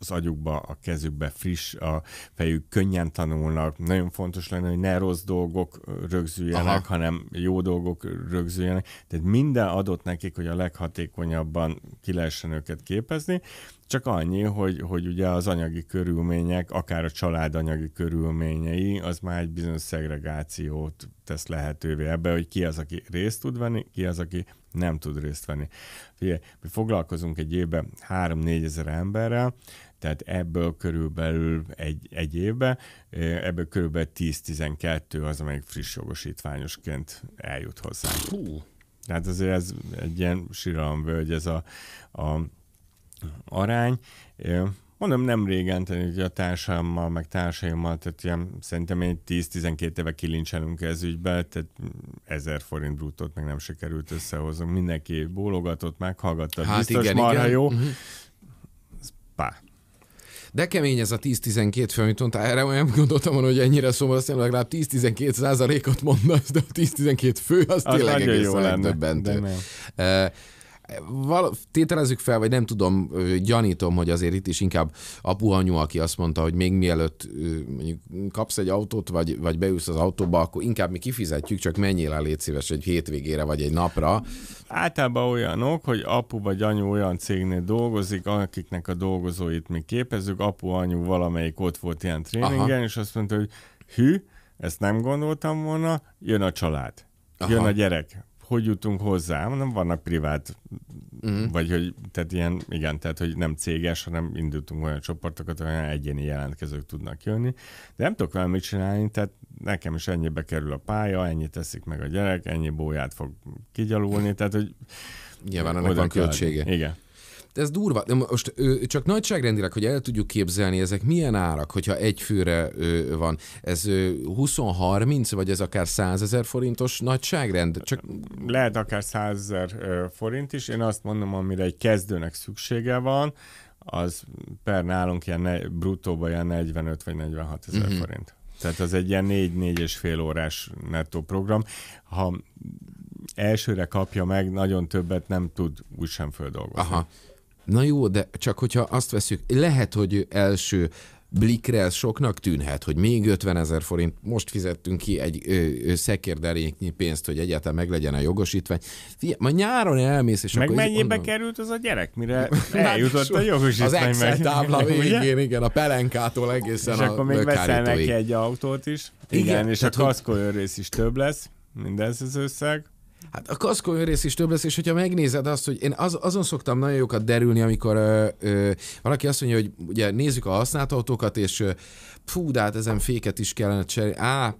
az agyukba, a kezükbe friss, a fejük könnyen tanulnak. Nagyon fontos lenne, hogy ne rossz dolgok rögzüljenek, Aha. hanem jó dolgok rögzüljenek. Tehát minden adott nekik, hogy a leghatékonyabban ki lehessen őket képezni, csak annyi, hogy, hogy ugye az anyagi körülmények, akár a család anyagi körülményei, az már egy bizonyos szegregációt tesz lehetővé ebbe, hogy ki az, aki részt tud venni, ki az, aki nem tud részt venni. Figyelj, mi foglalkozunk egy évben 3-4 ezer emberrel, tehát ebből körülbelül egy, egy évben, ebből körülbelül 10-12 az, amelyik friss jogosítványosként eljut hozzá. Hú. Tehát azért ez egy ilyen síralomvölgy, ez a, a arány. Mondom, nem régen, tehát a társammal, meg társaimmal, tehát ilyen, szerintem egy 10-12 éve kilincselünk ez ügybe, tehát 1000 forint bruttót meg nem sikerült összehozunk. Mindenki bólogatott, meghallgatta, hát biztos igen, marha igen. jó. Uh-huh. Pá. De kemény ez a 10-12 fő, amit mondtál. Erre nem gondoltam volna, hogy ennyire szomorú, azt hiszem, legalább 10-12 százalékot mondasz, de a 10-12 fő az, az tényleg egész jó lenne, Uh, Való. tételezzük fel, vagy nem tudom, gyanítom, hogy azért itt is inkább apu anyu, aki azt mondta, hogy még mielőtt mondjuk kapsz egy autót, vagy, vagy beülsz az autóba, akkor inkább mi kifizetjük, csak menjél el, légy szíves, egy hétvégére, vagy egy napra. Általában olyanok, hogy apu vagy anyu olyan cégnél dolgozik, akiknek a dolgozóit mi képezzük, apu, anyu valamelyik ott volt ilyen tréningen, Aha. és azt mondta, hogy hű, ezt nem gondoltam volna, jön a család. Aha. Jön a gyerek hogy jutunk hozzá, nem vannak privát, uh-huh. vagy hogy, tehát ilyen, igen, tehát hogy nem céges, hanem indultunk olyan csoportokat, olyan egyéni jelentkezők tudnak jönni, de nem tudok velem mit csinálni, tehát nekem is ennyibe kerül a pálya, ennyit teszik meg a gyerek, ennyi bóját fog kigyalulni, tehát hogy Nyilván ennek van költsége. Igen ez durva. De most ö, csak nagyságrendileg, hogy el tudjuk képzelni, ezek milyen árak, hogyha egy főre ö, van. Ez 20-30, vagy ez akár 100 ezer forintos nagyságrend? Csak... Lehet akár 100 ezer forint is. Én azt mondom, amire egy kezdőnek szüksége van, az per nálunk ilyen ne, bruttóban ilyen 45 vagy 46 ezer mm-hmm. forint. Tehát az egy ilyen 4-4 és fél órás nettó program. Ha elsőre kapja meg, nagyon többet nem tud úgysem földolgozni. Aha. Na jó, de csak hogyha azt veszük, lehet, hogy első blikre ez soknak tűnhet, hogy még 50 ezer forint, most fizettünk ki egy szekérderéknyi pénzt, hogy egyáltalán meglegyen a jogosítvány. ma nyáron elmész, és meg akkor... mennyibe onnan... került az a gyerek, mire eljutott a jogosítvány? Az Excel meg, tábla végén, ugye? igen, a pelenkától egészen és a És akkor még veszel neki egy autót is. Igen, igen és a hogy... kaszkolőrész is több lesz, mindez az összeg. Hát a kaszkó önrész is több lesz, és hogyha megnézed azt, hogy én az, azon szoktam nagyon jókat derülni, amikor ö, ö, valaki azt mondja, hogy ugye nézzük a használt autókat, és fú, de hát ezen féket is kellene cserélni. Á,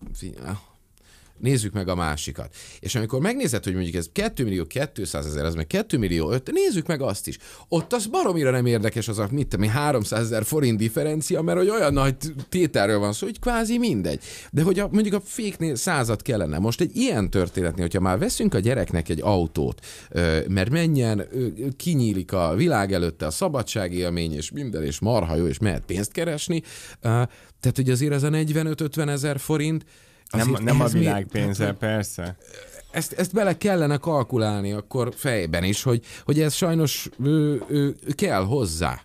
nézzük meg a másikat. És amikor megnézed, hogy mondjuk ez 2 millió 200 ezer, ez meg 2 millió 5, nézzük meg azt is. Ott az baromira nem érdekes az a, mit tudom, 300 ezer forint differencia, mert hogy olyan nagy tételről van szó, hogy kvázi mindegy. De hogy a, mondjuk a féknél százat kellene. Most egy ilyen történetnél, hogyha már veszünk a gyereknek egy autót, mert menjen, kinyílik a világ előtte a szabadságélmény, és minden, és marha jó, és mehet pénzt keresni, tehát hogy azért ez a 45-50 ezer forint, nem, nem a világ mi... pénze, hát, persze. Ezt, ezt bele kellene kalkulálni akkor fejben is, hogy, hogy ez sajnos ő, ő, kell hozzá.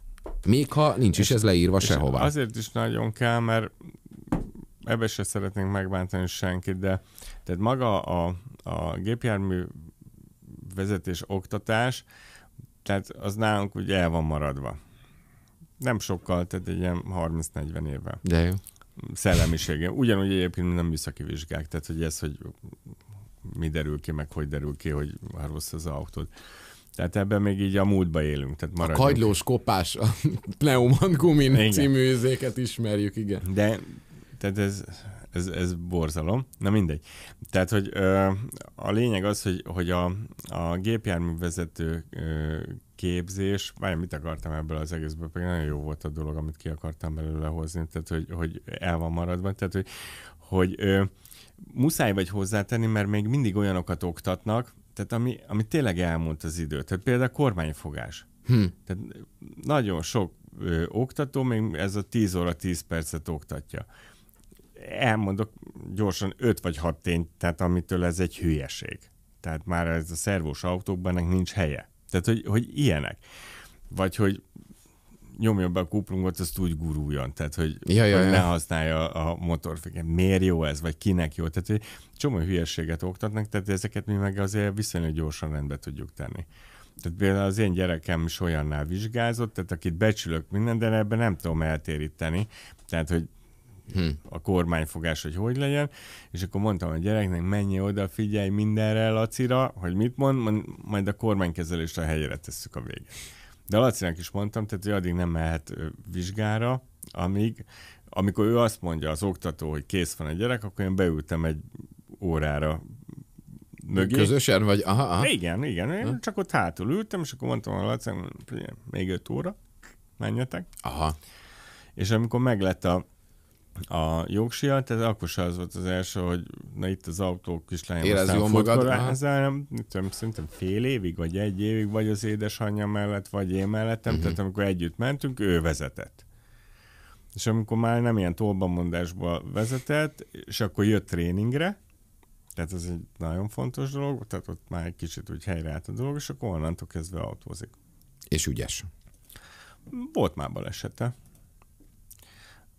Még ha nincs és, is ez leírva sehova. Azért is nagyon kell, mert ebbe se szeretnénk megbántani senkit, de tehát maga a, a gépjármű vezetés, oktatás, tehát az nálunk ugye el van maradva. Nem sokkal, tehát egy ilyen 30-40 évvel. De jó szellemisége. Ugyanúgy egyébként nem vizsgák, Tehát, hogy ez, hogy mi derül ki, meg hogy derül ki, hogy rossz az autód. Tehát ebben még így a múltba élünk. Tehát maradjunk. a kagylós kopás, a pneumant gumin igen. című üzéket ismerjük, igen. De tehát ez, ez, ez borzalom. Na mindegy. Tehát, hogy ö, a lényeg az, hogy, hogy a, a gépjárművezető képzés, vagy mit akartam ebből az egészből, pedig nagyon jó volt a dolog, amit ki akartam belőle hozni, tehát hogy, hogy el van maradva, tehát hogy, hogy ö, muszáj vagy hozzátenni, mert még mindig olyanokat oktatnak, tehát ami, ami tényleg elmúlt az idő. Tehát például kormányfogás. Hm. Tehát nagyon sok ö, oktató még ez a 10 óra 10 percet oktatja. Elmondok gyorsan 5 vagy 6 tényt, tehát amitől ez egy hülyeség. Tehát már ez a szervós autókban ennek nincs helye. Tehát, hogy, hogy ilyenek. Vagy hogy nyomja be a kuplungot, azt úgy guruljon, tehát hogy, ja, ja, hogy ja. ne használja a motorféket. Miért jó ez, vagy kinek jó? Tehát hogy csomó hülyeséget oktatnak, tehát ezeket mi meg azért viszonylag gyorsan rendbe tudjuk tenni. Tehát például az én gyerekem is olyannál vizsgázott, tehát akit becsülök minden, de ebben nem tudom eltéríteni. Tehát, hogy hmm. a kormányfogás, hogy hogy legyen, és akkor mondtam a gyereknek, menj oda, figyelj mindenre Lacira, hogy mit mond, majd a kormánykezelést a helyére tesszük a végén. De Lacinak is mondtam, tehát ő addig nem mehet vizsgára, amíg, amikor ő azt mondja az oktató, hogy kész van a gyerek, akkor én beültem egy órára mögé. Közösen vagy? Aha, aha. Igen, igen. Én ha? csak ott hátul ültem, és akkor mondtam a Lacinak, még öt óra, menjetek. Aha. És amikor meglett a a jogsiat, ez akkor se az volt az első, hogy na itt az autó kislányom Érez jól magad? Hát, nem tudom, szerintem fél évig, vagy egy évig, vagy az édesanyja mellett, vagy én mellettem, uh-huh. tehát amikor együtt mentünk, ő vezetett. És amikor már nem ilyen tolbamondásból vezetett, és akkor jött tréningre, tehát ez egy nagyon fontos dolog, tehát ott már egy kicsit úgy helyreállt a dolog, és akkor onnantól kezdve autózik. És ügyes. Volt már balesete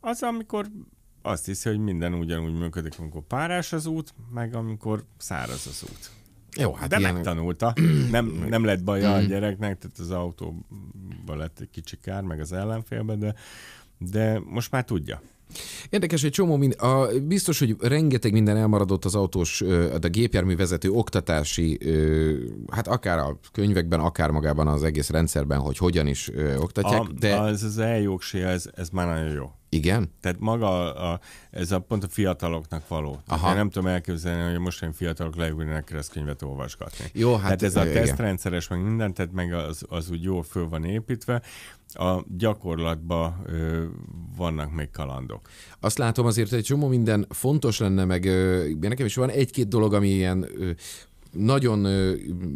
az, amikor azt hiszi, hogy minden ugyanúgy működik, amikor párás az út, meg amikor száraz az út. Jó, hát De ilyen... megtanulta. Nem, nem lett baj a mm. gyereknek, tehát az autóba lett egy kicsi kár, meg az ellenfélben, de, de most már tudja. Érdekes, hogy csomó mind, a, biztos, hogy rengeteg minden elmaradott az autós, a gépjárművezető oktatási, hát akár a könyvekben, akár magában az egész rendszerben, hogy hogyan is oktatják. A, de... Az az eljogsé, ez, ez már nagyon jó. Igen? Tehát maga a, a, ez a pont a fiataloknak való. Aha. Én nem tudom elképzelni, hogy most én fiatalok leülnek keresztkönyvet olvasgatni. Jó, hát tehát ez a tesztrendszeres, meg minden, tehát meg az, az úgy jól föl van építve. A gyakorlatban ö, vannak még kalandok. Azt látom azért, hogy egy csomó minden fontos lenne, meg ö, nekem is van egy-két dolog, ami ilyen ö, nagyon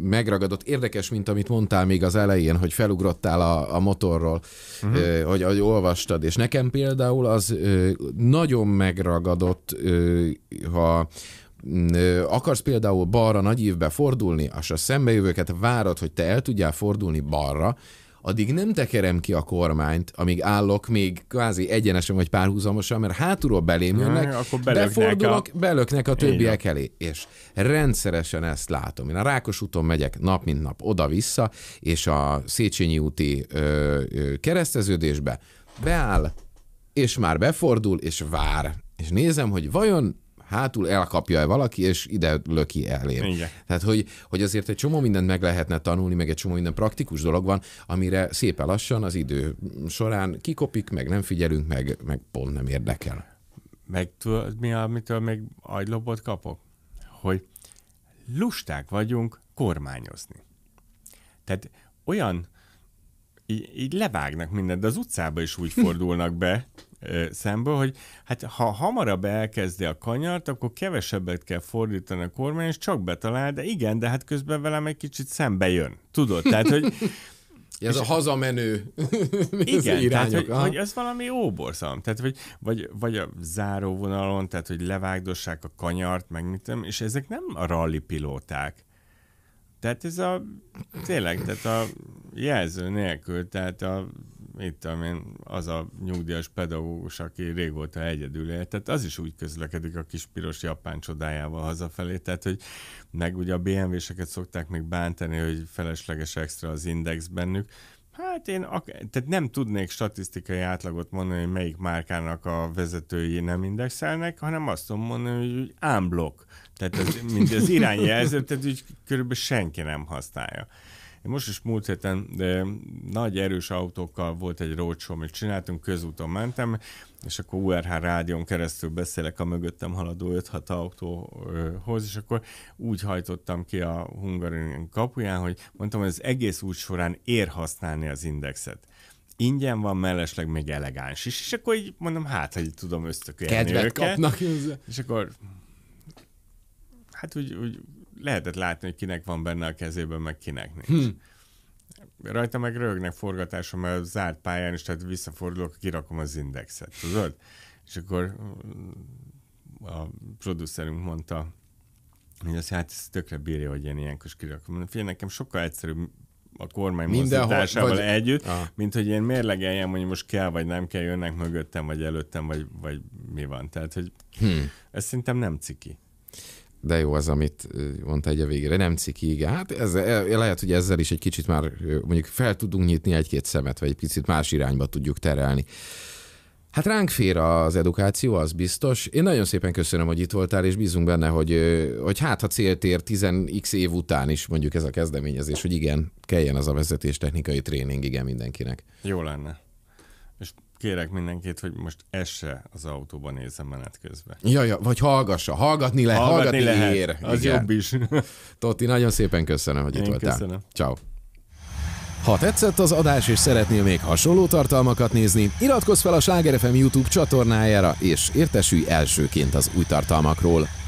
megragadott, érdekes, mint amit mondtál még az elején, hogy felugrottál a, a motorról, uh-huh. hogy, hogy olvastad, és nekem például az nagyon megragadott, ha akarsz például balra nagy évbe fordulni, és a szembejövőket várod, hogy te el tudjál fordulni balra, addig nem tekerem ki a kormányt, amíg állok még kvázi egyenesen vagy párhuzamosan, mert hátulról belém jönnek, akkor befordulok, a... belöknek a többiek elé. És rendszeresen ezt látom. Én a Rákos úton megyek nap mint nap oda-vissza, és a Széchenyi úti ö, ö, kereszteződésbe beáll, és már befordul, és vár. És nézem, hogy vajon hátul elkapja valaki, és ide löki elé. Tehát, hogy, hogy azért egy csomó mindent meg lehetne tanulni, meg egy csomó minden praktikus dolog van, amire szépen lassan az idő során kikopik, meg nem figyelünk, meg, meg pont nem érdekel. Meg tudod, mi, amitől még agylobot kapok? Hogy lusták vagyunk kormányozni. Tehát olyan, így, így levágnak mindent, de az utcába is úgy fordulnak be, szemből, hogy hát ha hamarabb elkezdi a kanyart, akkor kevesebbet kell fordítani a kormány, és csak betalál, de igen, de hát közben velem egy kicsit szembe jön. Tudod, tehát, hogy Ez a hazamenő Igen, irányok, tehát, hogy, hogy ez valami óborszalom. Tehát, hogy vagy, vagy a záróvonalon, tehát, hogy levágdossák a kanyart, meg mit tudom, és ezek nem a rally pilóták. Tehát ez a, tényleg, tehát a jelző nélkül, tehát a itt tudom én, az a nyugdíjas pedagógus, aki régóta egyedül élt, tehát az is úgy közlekedik a kis piros japán csodájával hazafelé, tehát hogy meg ugye a BMW-seket szokták még bántani, hogy felesleges extra az index bennük, Hát én ak- tehát nem tudnék statisztikai átlagot mondani, hogy melyik márkának a vezetői nem indexelnek, hanem azt tudom mondani, hogy ámblok. Tehát az, mint az irányjelző, tehát úgy körülbelül senki nem használja. Én most is múlt héten de nagy erős autókkal volt egy roadshow, amit csináltunk, közúton mentem, és akkor URH rádión keresztül beszélek a mögöttem haladó 5-6 autóhoz, és akkor úgy hajtottam ki a Hungarian kapuján, hogy mondtam, hogy az egész út során ér használni az indexet ingyen van, mellesleg még elegáns is. És akkor így mondom, hát, hogy tudom ösztökélni Kedvet őket. kapnak. És akkor hát úgy, úgy lehetett látni, hogy kinek van benne a kezében, meg kinek nincs. Hmm. Rajta meg rögnek forgatásom, mert zárt pályán is, tehát visszafordulok, kirakom az indexet, tudod? És akkor mm, a producerünk mondta, hogy azt hát ez tökre bírja, hogy én ilyenkor kirakom. Fél nekem sokkal egyszerűbb a kormány mozdításával vagy... együtt, ah. mint hogy én mérlegeljem, hogy most kell vagy nem kell, jönnek mögöttem, vagy előttem, vagy, vagy mi van. Tehát, hogy hmm. ez szerintem nem ciki de jó az, amit mondta egy a végére, nem ciki, igen. Hát ez, e, lehet, hogy ezzel is egy kicsit már mondjuk fel tudunk nyitni egy-két szemet, vagy egy picit más irányba tudjuk terelni. Hát ránk fér az edukáció, az biztos. Én nagyon szépen köszönöm, hogy itt voltál, és bízunk benne, hogy, hogy hát ha célt ér 10x év után is mondjuk ez a kezdeményezés, hogy igen, kelljen az a vezetés technikai tréning, igen mindenkinek. Jó lenne kérek mindenkit, hogy most esse az autóban nézem menet közben. Ja, ja, vagy hallgassa. Hallgatni, le, hallgatni, hallgatni lehet, ér. Az Igen. jobb is. Totti, nagyon szépen köszönöm, hogy Én itt voltál. Köszönöm. Ciao. Ha tetszett az adás és szeretnél még hasonló tartalmakat nézni, iratkozz fel a Sláger FM YouTube csatornájára és értesülj elsőként az új tartalmakról.